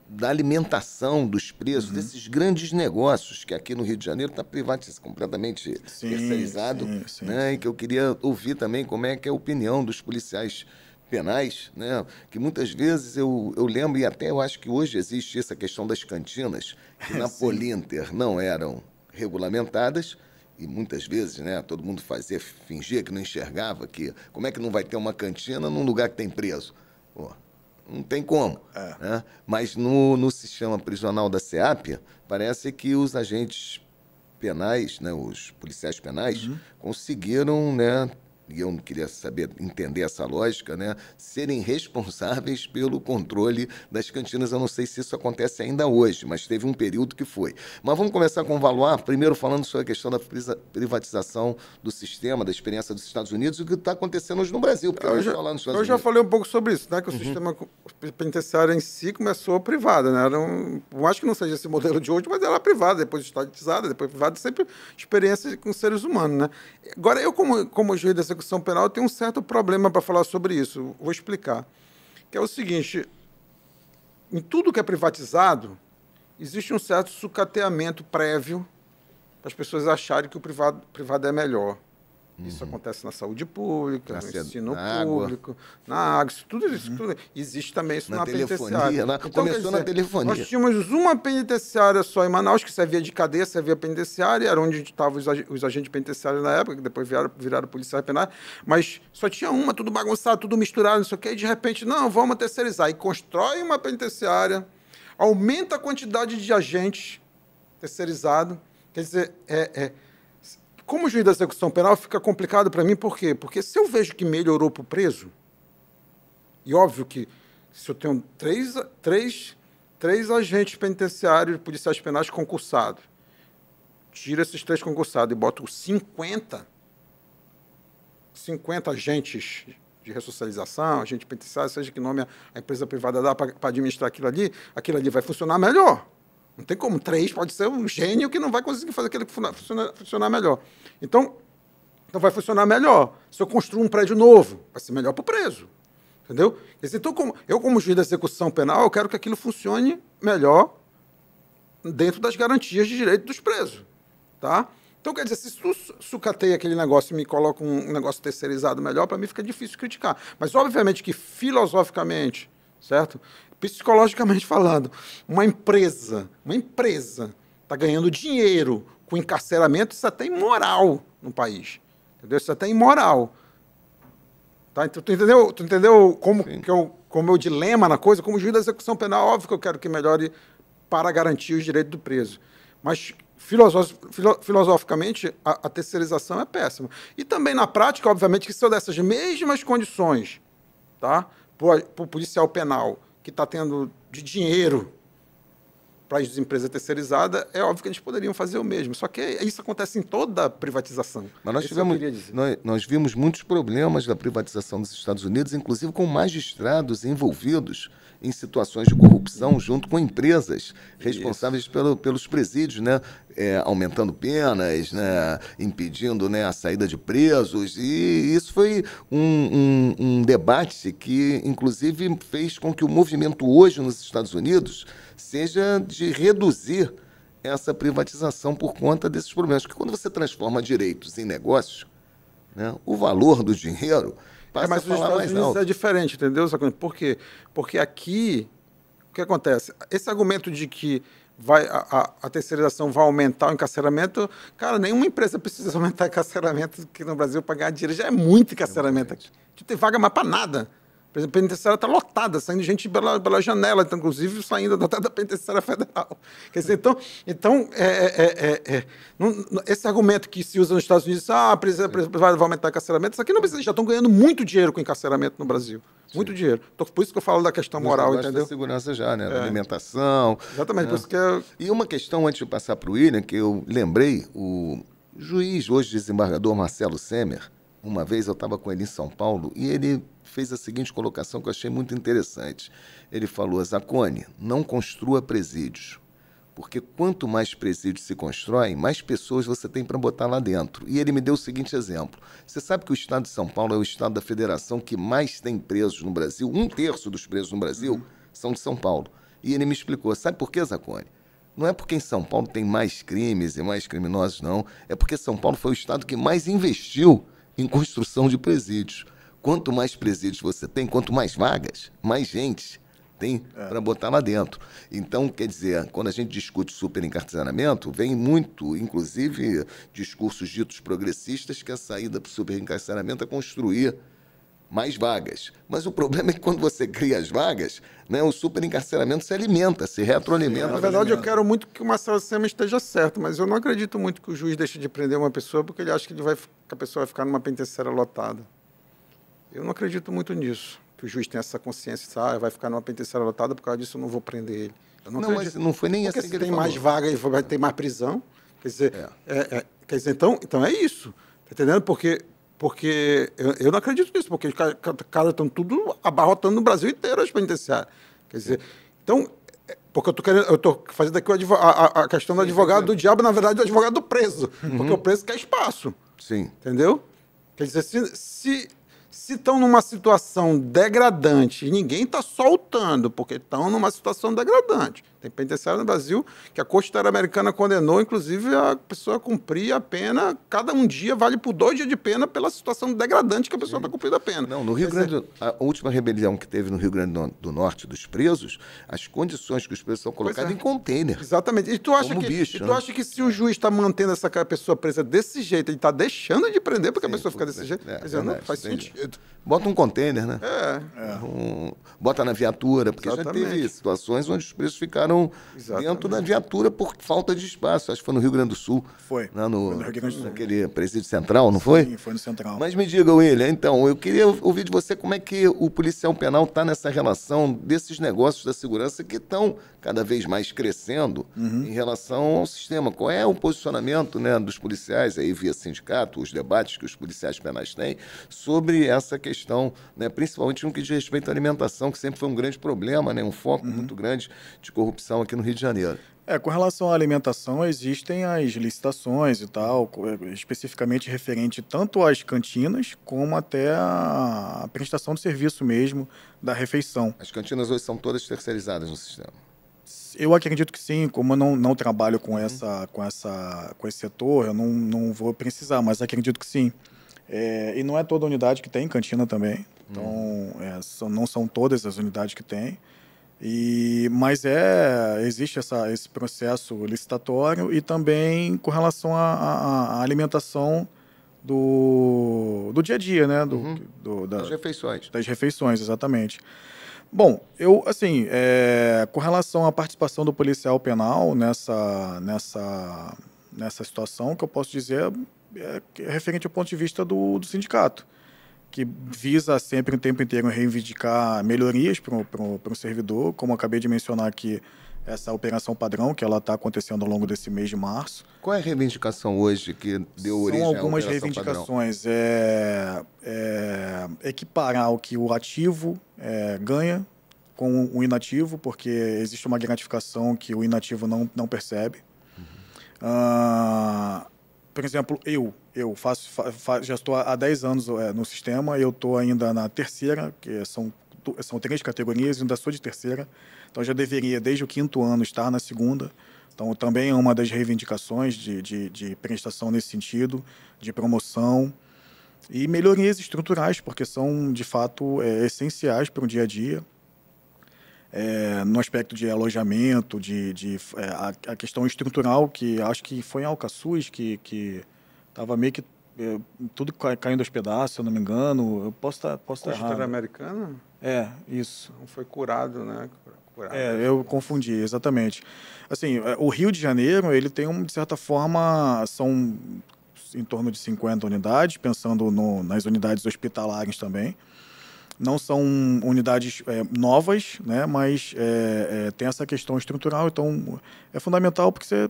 da alimentação, dos presos uhum. desses grandes negócios que aqui no Rio de Janeiro está privatizado, completamente sim, terceirizado, sim, sim, né? E que eu queria ouvir também como é que é a opinião dos policiais penais, né? Que muitas vezes eu, eu lembro, e até eu acho que hoje existe essa questão das cantinas, que na Polinter não eram regulamentadas, e muitas vezes, né, todo mundo fazia, fingia que não enxergava que como é que não vai ter uma cantina num lugar que tem preso? Oh não tem como. É. Né? Mas no, no sistema prisional da SEAP, parece que os agentes penais, né, os policiais penais, uhum. conseguiram né, e eu não queria saber entender essa lógica, né, serem responsáveis pelo controle das cantinas. Eu não sei se isso acontece ainda hoje, mas teve um período que foi. Mas vamos começar com o Valuar, primeiro falando sobre a questão da privatização do sistema, da experiência dos Estados Unidos e o que está acontecendo hoje no Brasil. Porque eu, já, lá nos eu já falei um pouco sobre isso, né, que o uhum. sistema penitenciário em si começou privado. Né, era um, eu acho que não seja esse modelo de hoje, mas era privada, depois estatizada, depois privada, sempre experiência com seres humanos. Né. Agora, eu como, como juiz execução penal, eu tenho um certo problema para falar sobre isso. Vou explicar. Que é o seguinte: em tudo que é privatizado, existe um certo sucateamento prévio para as pessoas acharem que o privado, privado é melhor. Isso uhum. acontece na saúde pública, na no ensino público, água. na água, isso, tudo isso. Uhum. Tudo, existe também isso na, na penitenciária. Então, começou dizer, na telefonia. Nós tínhamos uma penitenciária só em Manaus, que servia de cadeia, servia penitenciária, era onde estavam os, os, agentes penitenciários na época, que depois viraram, viraram policiais penais, mas só tinha uma, tudo bagunçado, tudo misturado, não sei o quê, e de repente, não, vamos terceirizar. E constrói uma penitenciária, aumenta a quantidade de agentes terceirizados, quer dizer, é, é como juiz da execução penal fica complicado para mim, por quê? Porque se eu vejo que melhorou para o preso, e óbvio que se eu tenho três, três, três agentes penitenciários, policiais penais concursados, tira esses três concursados e boto 50, 50 agentes de ressocialização, agente penitenciário, seja que nome a empresa privada dá para administrar aquilo ali, aquilo ali vai funcionar melhor. Não tem como. Três pode ser um gênio que não vai conseguir fazer aquele funcionar, funcionar melhor. Então, então, vai funcionar melhor. Se eu construir um prédio novo, vai ser melhor para o preso. Entendeu? Então, como, eu, como juiz da execução penal, eu quero que aquilo funcione melhor dentro das garantias de direito dos presos. Tá? Então, quer dizer, se tu sucateia aquele negócio e me coloca um negócio terceirizado melhor, para mim fica difícil criticar. Mas, obviamente, que filosoficamente, certo? psicologicamente falando, uma empresa, uma empresa está ganhando dinheiro com encarceramento, isso é até imoral no país. Entendeu? Isso é até imoral. Tá? Tu, então, tu entendeu, tu entendeu como Sim. que eu, como meu é dilema na coisa? Como juiz da execução penal, óbvio que eu quero que melhore para garantir os direitos do preso. Mas filosoficamente, a, a terceirização é péssima. E também na prática, obviamente, que se eu dessas mesmas condições tá? para o policial penal que está tendo de dinheiro para as empresas terceirizadas, é óbvio que eles poderiam fazer o mesmo. Só que isso acontece em toda a privatização. Mas nós, tivemos, nós, nós, vimos muitos problemas da privatização dos Estados Unidos, inclusive com magistrados envolvidos em situações de corrupção junto com empresas responsáveis Isso. pelo, pelos presídios, né? É, aumentando penas, né, impedindo né, a saída de presos. E isso foi um, um, um, debate que, inclusive, fez com que o movimento hoje nos Estados Unidos seja de reduzir essa privatização por conta desses problemas. Porque quando você transforma direitos em negócios, né, o valor do dinheiro passa é, mas a falar Estados mais Unidos alto. É diferente, entendeu? É? Por quê? Porque aqui, o que acontece? Esse argumento de que vai, a, a, terceirização vai aumentar o encarceramento. Cara, nenhuma empresa precisa aumentar encarceramento aqui no Brasil para ganhar dinheiro. Já é muito é encarceramento aqui. Não tem vaga mais para nada. Por exemplo, a penitenciária está lotada, saindo gente pela, pela janela, então, inclusive saindo até da penitenciária federal. Quer dizer, então, então é, é, é, é, é não, esse argumento que se usa nos Estados Unidos, ah, precisa, vai aumentar o encarceramento, isso aqui não precisa, já estão ganhando muito dinheiro com encarceramento no Brasil. Sim. Muito dinheiro. Então, por isso que eu falo da questão moral, entendeu? Da segurança já, né? Da é. alimentação. Exatamente, né? por isso que eu... E uma questão, antes de passar para o William, que eu lembrei, o juiz, hoje desembargador Marcelo Semer, uma vez eu estava com ele em São Paulo e ele fez a seguinte colocação que eu achei muito interessante. Ele falou: Zacone, não construa presídios. Porque quanto mais presídios se constroem, mais pessoas você tem para botar lá dentro. E ele me deu o seguinte exemplo: você sabe que o estado de São Paulo é o estado da federação que mais tem presos no Brasil? Um terço dos presos no Brasil uhum. são de São Paulo. E ele me explicou: sabe por que, Zacone? Não é porque em São Paulo tem mais crimes e mais criminosos, não. É porque São Paulo foi o estado que mais investiu em construção de presídios. Quanto mais presídios você tem, quanto mais vagas, mais gente tem é. para botar lá dentro. Então, quer dizer, quando a gente discute superencarceramento, vem muito, inclusive, discursos ditos progressistas que a saída para o superencarceramento é construir mais vagas. Mas o problema é que quando você cria as vagas, né, o superencarceramento se alimenta, se retroalimenta. Sim, na verdade, eu quero muito que o Marcelo Sema esteja certo, mas eu não acredito muito que o juiz deixe de prender uma pessoa porque ele acha que, ele vai, que a pessoa vai ficar numa penitenciária lotada. Eu não acredito muito nisso, que o juiz tenha essa consciência, sabe, ah, vai ficar numa penitenciária lotada, por causa disso eu não vou prender ele. Eu não, não mas não foi nem essa assim ele tem falou. mais vaga e vai ter mais prisão. Quer dizer, é. É, é, quer dizer então, então é isso. Tá entendendo? Porque, porque eu, eu não acredito nisso, porque os caras estão tudo abarrotando no Brasil inteiro as penitenciárias. Quer dizer, então, é, porque eu estou fazendo aqui a, a, a questão do Sim, advogado do diabo, na verdade, do advogado do preso. Uhum. Porque o preso quer espaço. Sim. Entendeu? Quer dizer, se, se se estão numa situação degradante, ninguém está soltando, porque estão numa situação degradante. Tem penitenciário no Brasil que a Corte Interamericana condenou, inclusive, a pessoa cumprir a pena, cada um dia vale por dois dias de pena pela situação degradante que a pessoa está cumprindo a pena. Não, no Rio Quer Grande dizer... a última rebelião que teve no Rio Grande do Norte dos presos, as condições que os presos são colocados é. em container. Exatamente. E tu acha, Como que, bicho, tu né? acha que se o juiz está mantendo essa pessoa presa desse jeito, ele está deixando de prender porque Sim, a pessoa fica desse é, jeito? É, dizer, não faz entendi. sentido. Bota um container, né? É. Um, bota na viatura, porque Exatamente. já teve situações onde os presos ficaram ficaram Exatamente. dentro da viatura por falta de espaço. Acho que foi no Rio Grande do Sul. Foi. Lá né, no, foi no Rio Grande do Sul. Naquele presídio central, não Sim, foi? Sim, foi no central. Mas me diga, William, então, eu queria ouvir de você como é que o policial penal está nessa relação desses negócios da segurança que estão cada vez mais crescendo uhum. em relação ao sistema. Qual é o posicionamento né, dos policiais, aí via sindicato, os debates que os policiais penais têm, sobre essa questão, né, principalmente no que diz respeito à alimentação, que sempre foi um grande problema, né, um foco uhum. muito grande de corrupção aqui no Rio de Janeiro. É, com relação à alimentação, existem as licitações e tal, especificamente referente tanto às cantinas como até a prestação de serviço mesmo da refeição. As cantinas hoje são todas terceirizadas no sistema. Eu acredito que sim, como eu não, não trabalho com, essa, com, essa, com esse setor, eu não, não vou precisar, mas acredito que sim. É, e não é toda unidade que tem cantina também, então hum. é, são, não são todas as unidades que tem. E, mas é, existe essa, esse processo licitatório e também com relação à alimentação do, do dia a dia, né? Do, uhum. do da, das refeições. Das refeições, exatamente. Bom, eu, assim, é, com relação à participação do policial penal nessa, nessa, nessa situação, o que eu posso dizer é, é referente ao ponto de vista do, do sindicato que visa sempre o tempo inteiro reivindicar melhorias para o servidor, como acabei de mencionar aqui, essa operação padrão que ela está acontecendo ao longo desse mês de março. Qual é a reivindicação hoje que deu São origem São algumas reivindicações. É, é, equiparar o que o ativo é, ganha com o inativo, porque existe uma gratificação que o inativo não, não percebe. Uhum. Ah, por exemplo, eu, eu faço, fa, já estou há 10 anos é, no sistema, eu estou ainda na terceira, que são, são três categorias, ainda sou de terceira, então já deveria, desde o quinto ano, estar na segunda. Então, também é uma das reivindicações de, de, de prestação nesse sentido, de promoção e melhorias estruturais, porque são, de fato, é, essenciais para o dia a dia é, no aspecto de alojamento, de, de é, a, a, questão estrutural, que acho que foi em Alcaçuz que estava meio que é, tudo caindo aos pedaços, se eu não me engano. Eu posso estar tá, posso tá errado. americana? É, isso. Não foi curado, né? Curado. É, eu confundi, exatamente. Assim, é, o Rio de Janeiro, ele tem, um, de certa forma, são em torno de 50 unidades, pensando no, nas unidades hospitalares também não são unidades é, novas, né? mas é, é, tem essa questão estrutural, então é fundamental porque você,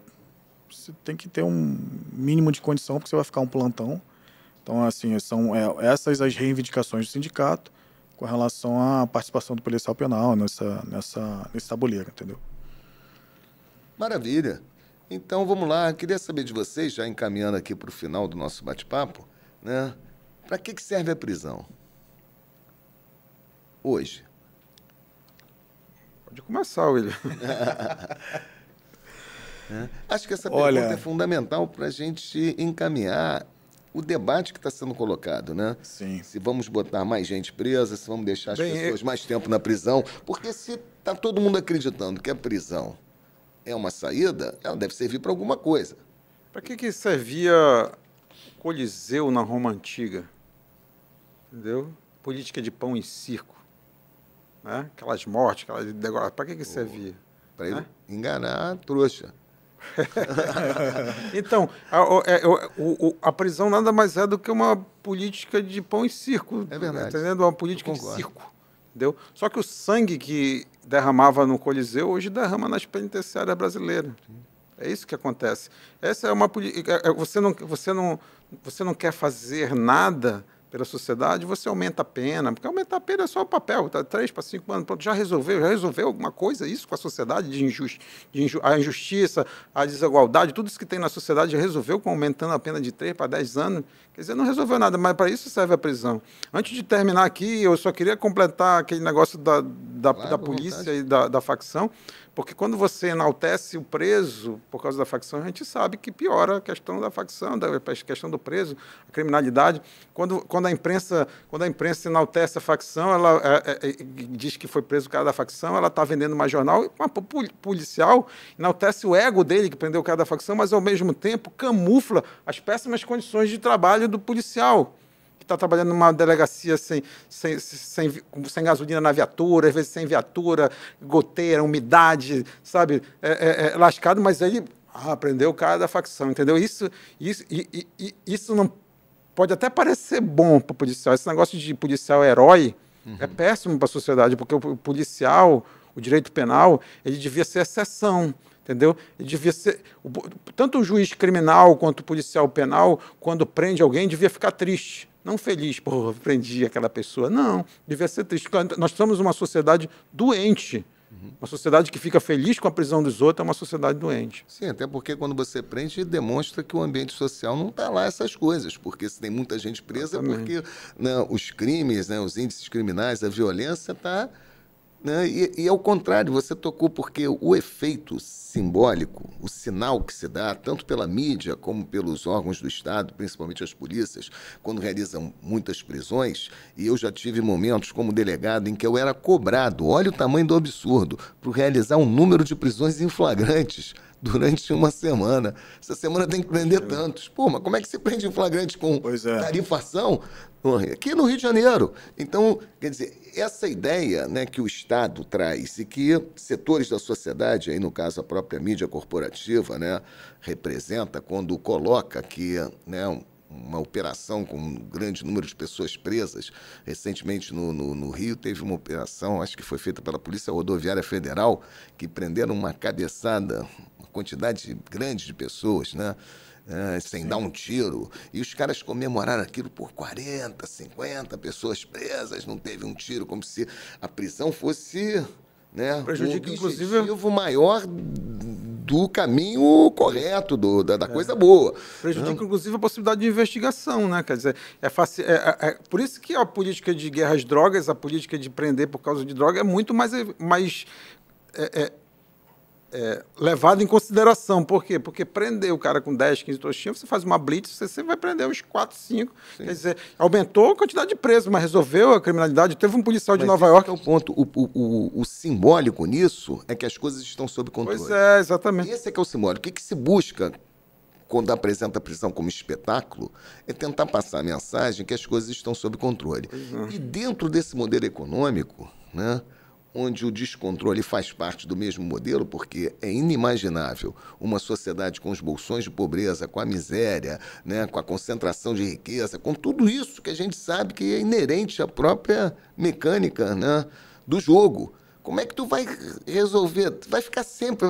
você, tem que ter um mínimo de condição, porque você vai ficar um plantão. Então, assim, são é, essas as reivindicações do sindicato com relação à participação do policial penal nessa, nessa, nesse tabuleiro, entendeu? Maravilha. Então, vamos lá. Queria saber de vocês, já encaminhando aqui para o final do nosso bate-papo, né? Para que, que serve a prisão? hoje? Pode começar, William. é. Acho que essa pergunta Olha... é fundamental para a gente encaminhar o debate que está sendo colocado, né? Sim. Se vamos botar mais gente presa, se vamos deixar as Bem, pessoas eu... mais tempo na prisão, porque se está todo mundo acreditando que a prisão é uma saída, ela deve servir para alguma coisa. Para que, que servia Coliseu na Roma Antiga? Entendeu? Política de pão e circo. Né? Aquelas mortes, aquelas negócios. Para que, que servia? Para né? enganar a trouxa. então, a, a, a, é, a, prisão nada mais é do que uma política de pão e circo. É verdade. Entendendo? Uma política de circo. Entendeu? Só que o sangue que derramava no Coliseu hoje derrama nas penitenciárias brasileiras. Sim. É isso que acontece. Essa é uma política. É, é, você não, você, não, você não quer fazer nada pela sociedade, você aumenta a pena, porque aumentar a pena é só o papel, tá? três para cinco anos, pronto, já resolveu, já resolveu alguma coisa isso com a sociedade, de injusti de inju a injustiça, a desigualdade, tudo isso que tem na sociedade já resolveu com aumentando a pena de três para dez anos, quer dizer, não resolveu nada, mas para isso serve a prisão. Antes de terminar aqui, eu só queria completar aquele negócio da, da, claro, da polícia vontade. e da, da facção, porque quando você enaltece o preso por causa da facção, a gente sabe que piora a questão da facção, da questão do preso, a criminalidade. Quando, quando, a, imprensa, quando a imprensa enaltece a facção, ela é, é, é diz que foi preso o cara da facção, ela está vendendo mais jornal, uma policial enaltece o ego dele que prendeu o cara da facção, mas ao mesmo tempo camufla as péssimas condições de trabalho do policial está trabalhando numa delegacia sem, sem, sem, sem, gasolina na viatura, às vezes sem viatura, goteira, umidade, sabe? É, é, é lascado, mas ele ah, prendeu o cara da facção, entendeu? Isso, isso, e, e, isso não pode até parecer bom para o policial. Esse negócio de policial é herói uhum. é péssimo para a sociedade, porque o policial, o direito penal, ele devia ser exceção entendeu? Ele devia ser tanto o juiz criminal quanto o policial penal, quando prende alguém, devia ficar triste. Não feliz, por prendi aquela pessoa. Não, devia ser triste. Nós somos uma sociedade doente. Uma sociedade que fica feliz com a prisão dos outros é uma sociedade doente. Sim, até porque quando você prende, demonstra que o ambiente social não está lá essas coisas, porque se tem muita gente presa, é Exatamente. porque né, os crimes, né, os índices criminais, a violência está né? E, e ao é contrário, você tocou porque o efeito simbólico, o sinal que se dá, tanto pela mídia como pelos órgãos do Estado, principalmente as polícias, quando realizam muitas prisões, e eu já tive momentos como delegado em que eu era cobrado, olha o tamanho do absurdo, para realizar um número de prisões em flagrantes durante uma semana. Essa semana tem que prender tantos. Pô, mas como é que se prende em flagrante com é. tarifação? Aqui no Rio de Janeiro. Então, quer dizer, essa ideia né, que o Estado traz e que setores da sociedade, aí no caso a própria mídia corporativa, né, representa quando coloca que né, uma operação com um grande número de pessoas presas. Recentemente, no, no, no, Rio, teve uma operação, acho que foi feita pela Polícia Rodoviária Federal, que prenderam uma cabeçada, uma quantidade grande de pessoas, né? sem é, Sim. dar um tiro. E os caras comemoraram aquilo por 40, 50 pessoas presas, não teve um tiro, como se a prisão fosse né, Prejudica, um objetivo inclusive... maior do caminho correto, do, da, da é. coisa boa. Prejudica, inclusive, a possibilidade de investigação, né? Quer dizer, é fácil. É, é, é, por isso que a política de guerras drogas, a política de prender por causa de droga, é muito mais, é, mais é, levado em consideração. Por quê? Porque prender o cara com 10, 15 tostinhas você faz uma blitz, você sempre vai prender uns 4, 5. Sim. Quer dizer, aumentou a quantidade de presos, mas resolveu a criminalidade. Teve um policial de mas Nova York. É o ponto. O, o, o, simbólico nisso é que as coisas estão sob controle. Pois é, exatamente. Esse é que é o simbólico. O que, que se busca quando apresenta a prisão como espetáculo, é tentar passar a mensagem que as coisas estão sob controle. Uhum. E dentro desse modelo econômico, né, onde o descontrole faz parte do mesmo modelo, porque é inimaginável uma sociedade com os bolsões de pobreza, com a miséria, né, com a concentração de riqueza, com tudo isso que a gente sabe que é inerente à própria mecânica né, do jogo. Como é que tu vai resolver? Tu vai ficar sempre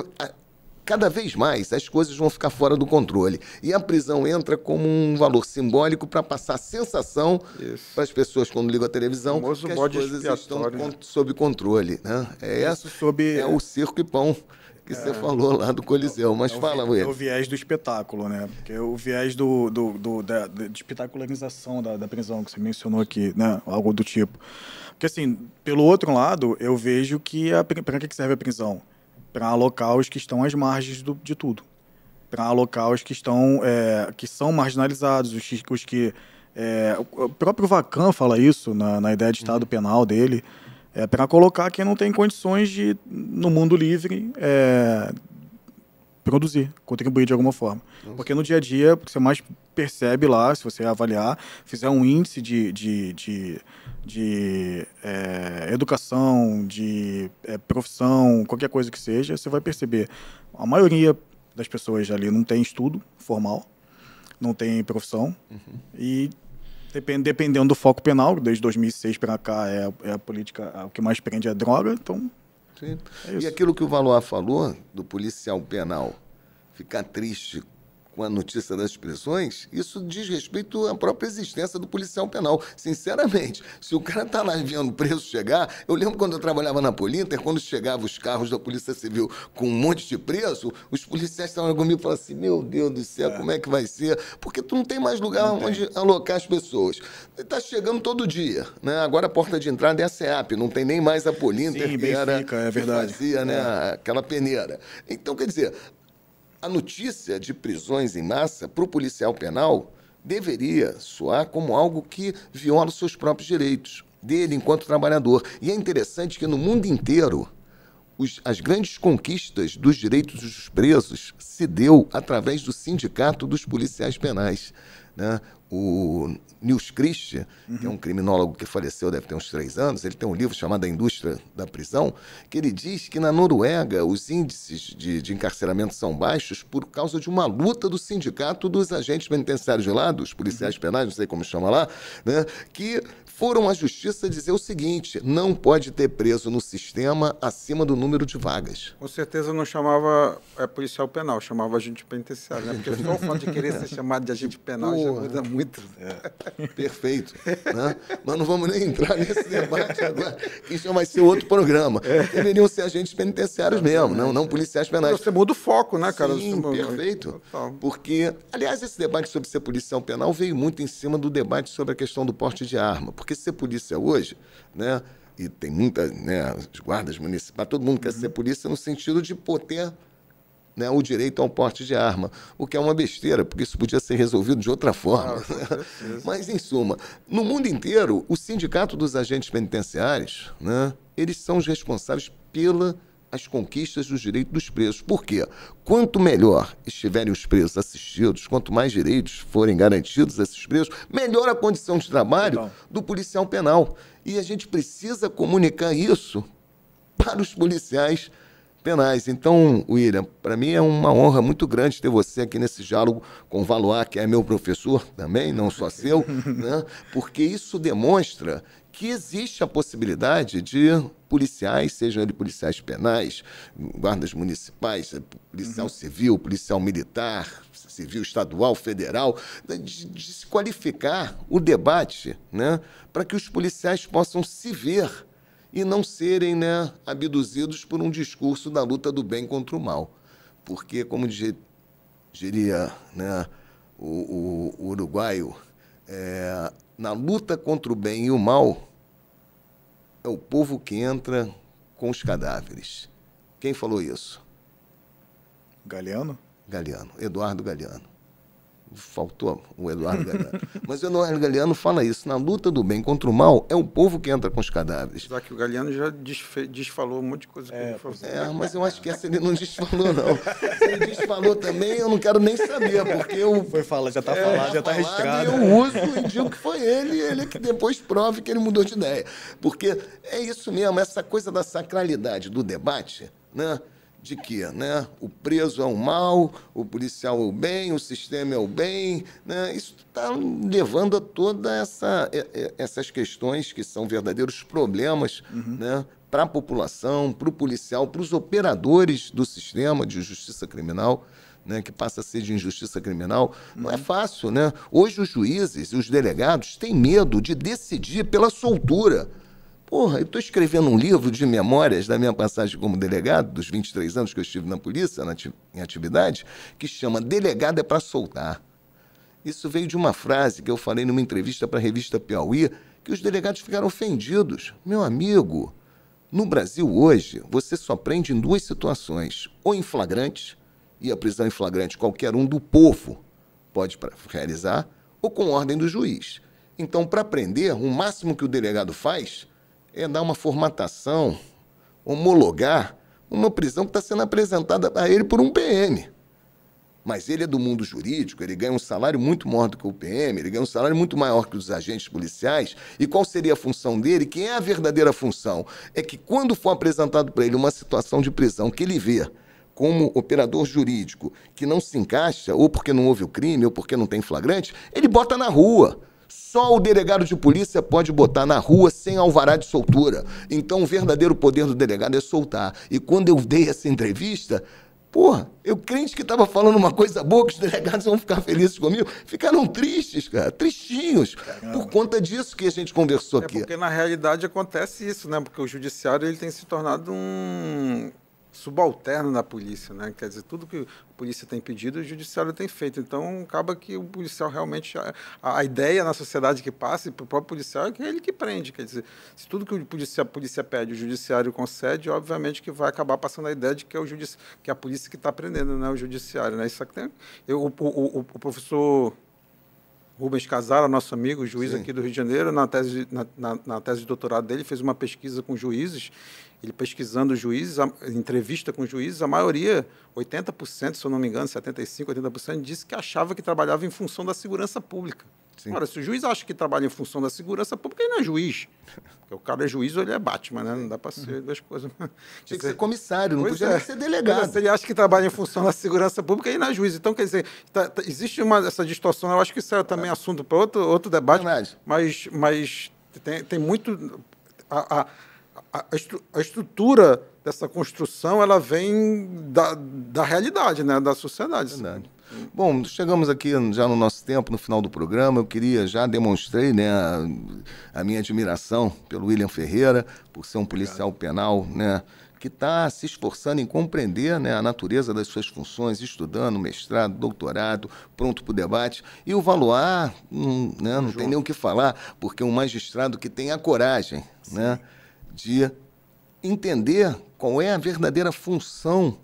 cada vez mais as coisas vão ficar fora do controle. E a prisão entra como um valor simbólico para passar sensação para as pessoas quando ligam a televisão que as coisas estão né? sob controle. Né? É, isso sob... é o circo e pão que é. você falou lá do Coliseu. Mas é o, fala, Will. É o viés do espetáculo, né? Porque é o viés do, do, do da, da espetacularização da, da, prisão que você mencionou aqui, né? Algo do tipo. Porque, assim, pelo outro lado, eu vejo que para que serve a prisão? para alocar os que estão às margens do, de tudo, para alocar os que estão é, que são marginalizados, os que, os que é, o próprio Vacan fala isso na, na ideia de Estado uhum. Penal dele, é, para colocar quem não tem condições de no mundo livre é, produzir, contribuir de alguma forma. Nossa. Porque no dia a dia, você mais percebe lá, se você avaliar, fizer um índice de, de, de de é, educação, de é, profissão, qualquer coisa que seja, você vai perceber a maioria das pessoas ali não tem estudo formal, não tem profissão uhum. e dependendo do foco penal, desde 2006 para cá é, é, a política o que mais prende é droga, então. Sim. É e aquilo que o Valois falou do policial penal ficar triste com a notícia das prisões isso diz respeito à própria existência do policial penal. Sinceramente, se o cara tá lá vendo o preso chegar, eu lembro quando eu trabalhava na Polinter, quando chegavam os carros da Polícia Civil com um monte de preso, os policiais estavam comigo e falavam assim: meu Deus do céu, é. como é que vai ser? Porque tu não tem mais lugar não onde tem. alocar as pessoas. Está chegando todo dia. Né? Agora a porta de entrada é a CEAP, não tem nem mais a Polinter Sim, que era. Fica, é verdade. Que fazia, né, é. né? Aquela peneira. Então, quer dizer, a notícia de prisões em massa para o policial penal deveria soar como algo que viola os seus próprios direitos, dele enquanto trabalhador. E é interessante que no mundo inteiro os, as grandes conquistas dos direitos dos presos se deu através do sindicato dos policiais penais. Né? O Nils Christie, uhum. que é um uhum. criminólogo que faleceu, deve ter uns três anos, ele tem um livro chamado A Indústria da Prisão, que ele diz que na Noruega os índices de, de encarceramento são baixos por causa de uma luta do sindicato dos agentes penitenciários de lá, dos policiais uhum. penais, não sei como chama lá, né? que foram à justiça dizer o seguinte: não pode ter preso no sistema acima do número de vagas. Com certeza não chamava é, policial penal, chamava agente penitenciário, né? Porque só o fato de querer ser chamado de agente penal é Porra. já muda muito. É. Perfeito. Né? Mas não vamos nem entrar nesse debate agora, que isso vai ser outro programa. É. Deveriam ser agentes penitenciários é. mesmo, não, não policiais é. penais. Você muda o foco, né, cara? Sim, perfeito. Porque, aliás, esse debate sobre ser policial penal veio muito em cima do debate sobre a questão do porte de arma. Porque porque ser polícia hoje, né? E tem muitas, né? Os guardas municipais, todo mundo quer ser uhum. polícia no sentido de poder né, o direito ao porte de arma, o que é uma besteira, porque isso podia ser resolvido de outra forma. Ah, Mas, em suma, no mundo inteiro, o Sindicato dos Agentes Penitenciários, né, eles são os responsáveis pela as conquistas dos direitos dos presos. Por quê? Quanto melhor estiverem os presos assistidos, quanto mais direitos forem garantidos a esses presos, melhor a condição de trabalho do policial penal. E a gente precisa comunicar isso para os policiais penais. Então, William, para mim é uma honra muito grande ter você aqui nesse diálogo com o Valois, que é meu professor também, não só seu, né? porque isso demonstra que existe a possibilidade de policiais, sejam eles policiais penais, guardas municipais, eh, policial uhum. civil, policial militar, civil estadual, federal, de, de se qualificar o debate né, para que os policiais possam se ver e não serem né, abduzidos por um discurso da luta do bem contra o mal. Porque, como diria né, o, o, o uruguaio, é, na luta contra o bem e o mal, é o povo que entra com os cadáveres. Quem falou isso? Galeano? Galeano, Eduardo Galeano. Faltou o Eduardo Galeano. Mas o Eduardo Galeano fala isso. Na luta do bem contra o mal, é o povo que entra com os cadáveres. Já que o Galeano já desfalou um monte de coisa que é, ele falou. É, mas eu acho que essa ele não desfalou, não. Se ele desfalou também, eu não quero nem saber, porque eu... Foi fala, já está é, falado, já está tá registrado. Eu uso e digo que foi ele, e ele é que depois prove que ele mudou de ideia. Porque é isso mesmo, essa coisa da sacralidade do debate, né? de que né, o preso é o mal, o policial é o bem, o sistema é o bem. Né? Isso está levando a todas essa, essas questões que são verdadeiros problemas uhum. né, para a população, para o policial, para os operadores do sistema de justiça criminal. Né, que passa a ser de injustiça criminal, não é uhum. fácil, né? Hoje os juízes e os delegados têm medo de decidir pela soltura. Porra, eu estou escrevendo um livro de memórias da minha passagem como delegado, dos 23 anos que eu estive na polícia, na, em atividade, que chama Delegado é para Soltar. Isso veio de uma frase que eu falei numa entrevista para a revista Piauí, que os delegados ficaram ofendidos. Meu amigo, no Brasil hoje, você só prende em duas situações: ou em flagrante, e a prisão em flagrante qualquer um do povo pode realizar, ou com ordem do juiz. Então, para prender, o máximo que o delegado faz é dar uma formatação, homologar uma prisão que está sendo apresentada a ele por um PM. Mas ele é do mundo jurídico, ele ganha um salário muito maior do que o PM, ele ganha um salário muito maior que os agentes policiais. E qual seria a função dele? Quem é a verdadeira função? É que quando for apresentado para ele uma situação de prisão que ele vê como operador jurídico que não se encaixa, ou porque não houve o crime, ou porque não tem flagrante, ele bota na rua. Só o delegado de polícia pode botar na rua sem alvará de soltura. Então o verdadeiro poder do delegado é soltar. E quando eu dei essa entrevista, Porra, eu crente que estava falando uma coisa boa, que os delegados vão ficar felizes comigo, ficaram tristes, cara, tristinhos, Caramba. por conta disso que a gente conversou é aqui. Porque na realidade acontece isso, né? Porque o judiciário ele tem se tornado um subalterno na polícia, né? Quer dizer, tudo que a polícia tem pedido, o judiciário tem feito. Então, acaba que o policial realmente a, a ideia na sociedade que passa para o próprio policial é que é ele que prende. Quer dizer, se tudo que o polícia, a polícia pede, o judiciário concede, obviamente que vai acabar passando a ideia de que é o judici, que é a polícia que está prendendo, não é o judiciário, né? Isso aqui tem, eu, o, o, o professor Rubens Casara, nosso amigo, juiz Sim. aqui do Rio de Janeiro, na tese, na, na, na, tese de doutorado dele, fez uma pesquisa com juízes. Ele pesquisando juízes, a, entrevista com juízes, a maioria, 80%, se eu não me engano, 75%, 80%, disse que achava que trabalhava em função da segurança pública. Sim. Agora, se o juiz acha que trabalha em função da segurança pública, ele não é juiz. Porque o cara é juiz ou ele é Batman, né? Não dá para ser duas coisas. Tinha que ser comissário, não pois podia é. ser delegado. se ele acha que trabalha em função da segurança pública, ele não é juiz. Então, quer dizer, tá, tá, existe uma, essa distorção. Eu acho que isso é também é. assunto para outro, outro debate. Verdade. Mas, mas tem, tem muito. A, a, a, a estrutura dessa construção ela vem da, da realidade, né? da sociedade. Verdade. Bom, chegamos aqui já no nosso tempo, no final do programa. Eu queria, já demonstrei né, a, a minha admiração pelo William Ferreira, por ser um Obrigado. policial penal, né? que está se esforçando em compreender né, a natureza das suas funções, estudando, mestrado, doutorado, pronto para o debate. E o Valuar, hum, não, né, não tem nem o que falar, porque é um magistrado que tem a coragem né, de entender qual é a verdadeira função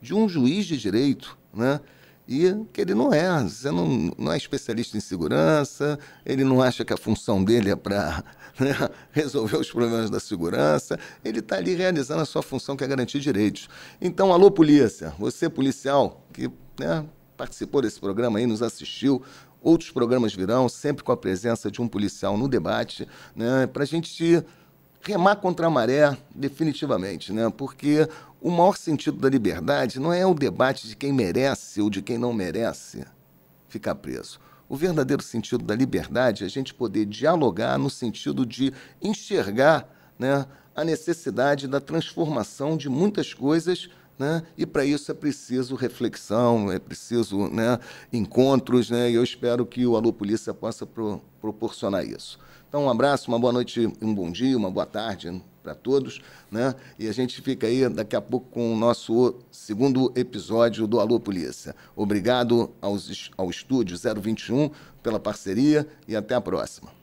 de um juiz de direito, né? e que ele não é, você não, não é especialista em segurança, ele não acha que a função dele é para né, resolver os problemas da segurança, ele está ali realizando a sua função que é garantir direitos. Então, alô polícia, você policial que né, participou desse programa aí, nos assistiu, outros programas virão, sempre com a presença de um policial no debate, né, para a gente remar contra a maré, definitivamente, né? porque o maior sentido da liberdade não é o debate de quem merece ou de quem não merece ficar preso. O verdadeiro sentido da liberdade é a gente poder dialogar no sentido de enxergar né, a necessidade da transformação de muitas coisas. Né? E para isso é preciso reflexão, é preciso né, encontros, né? e eu espero que o Alô Polícia possa pro proporcionar isso. Então, um abraço, uma boa noite, um bom dia, uma boa tarde né, para todos, né? E a gente fica aí daqui a pouco com o nosso segundo episódio do Alô Polícia. Obrigado aos, ao estúdio 021 pela parceria e até a próxima.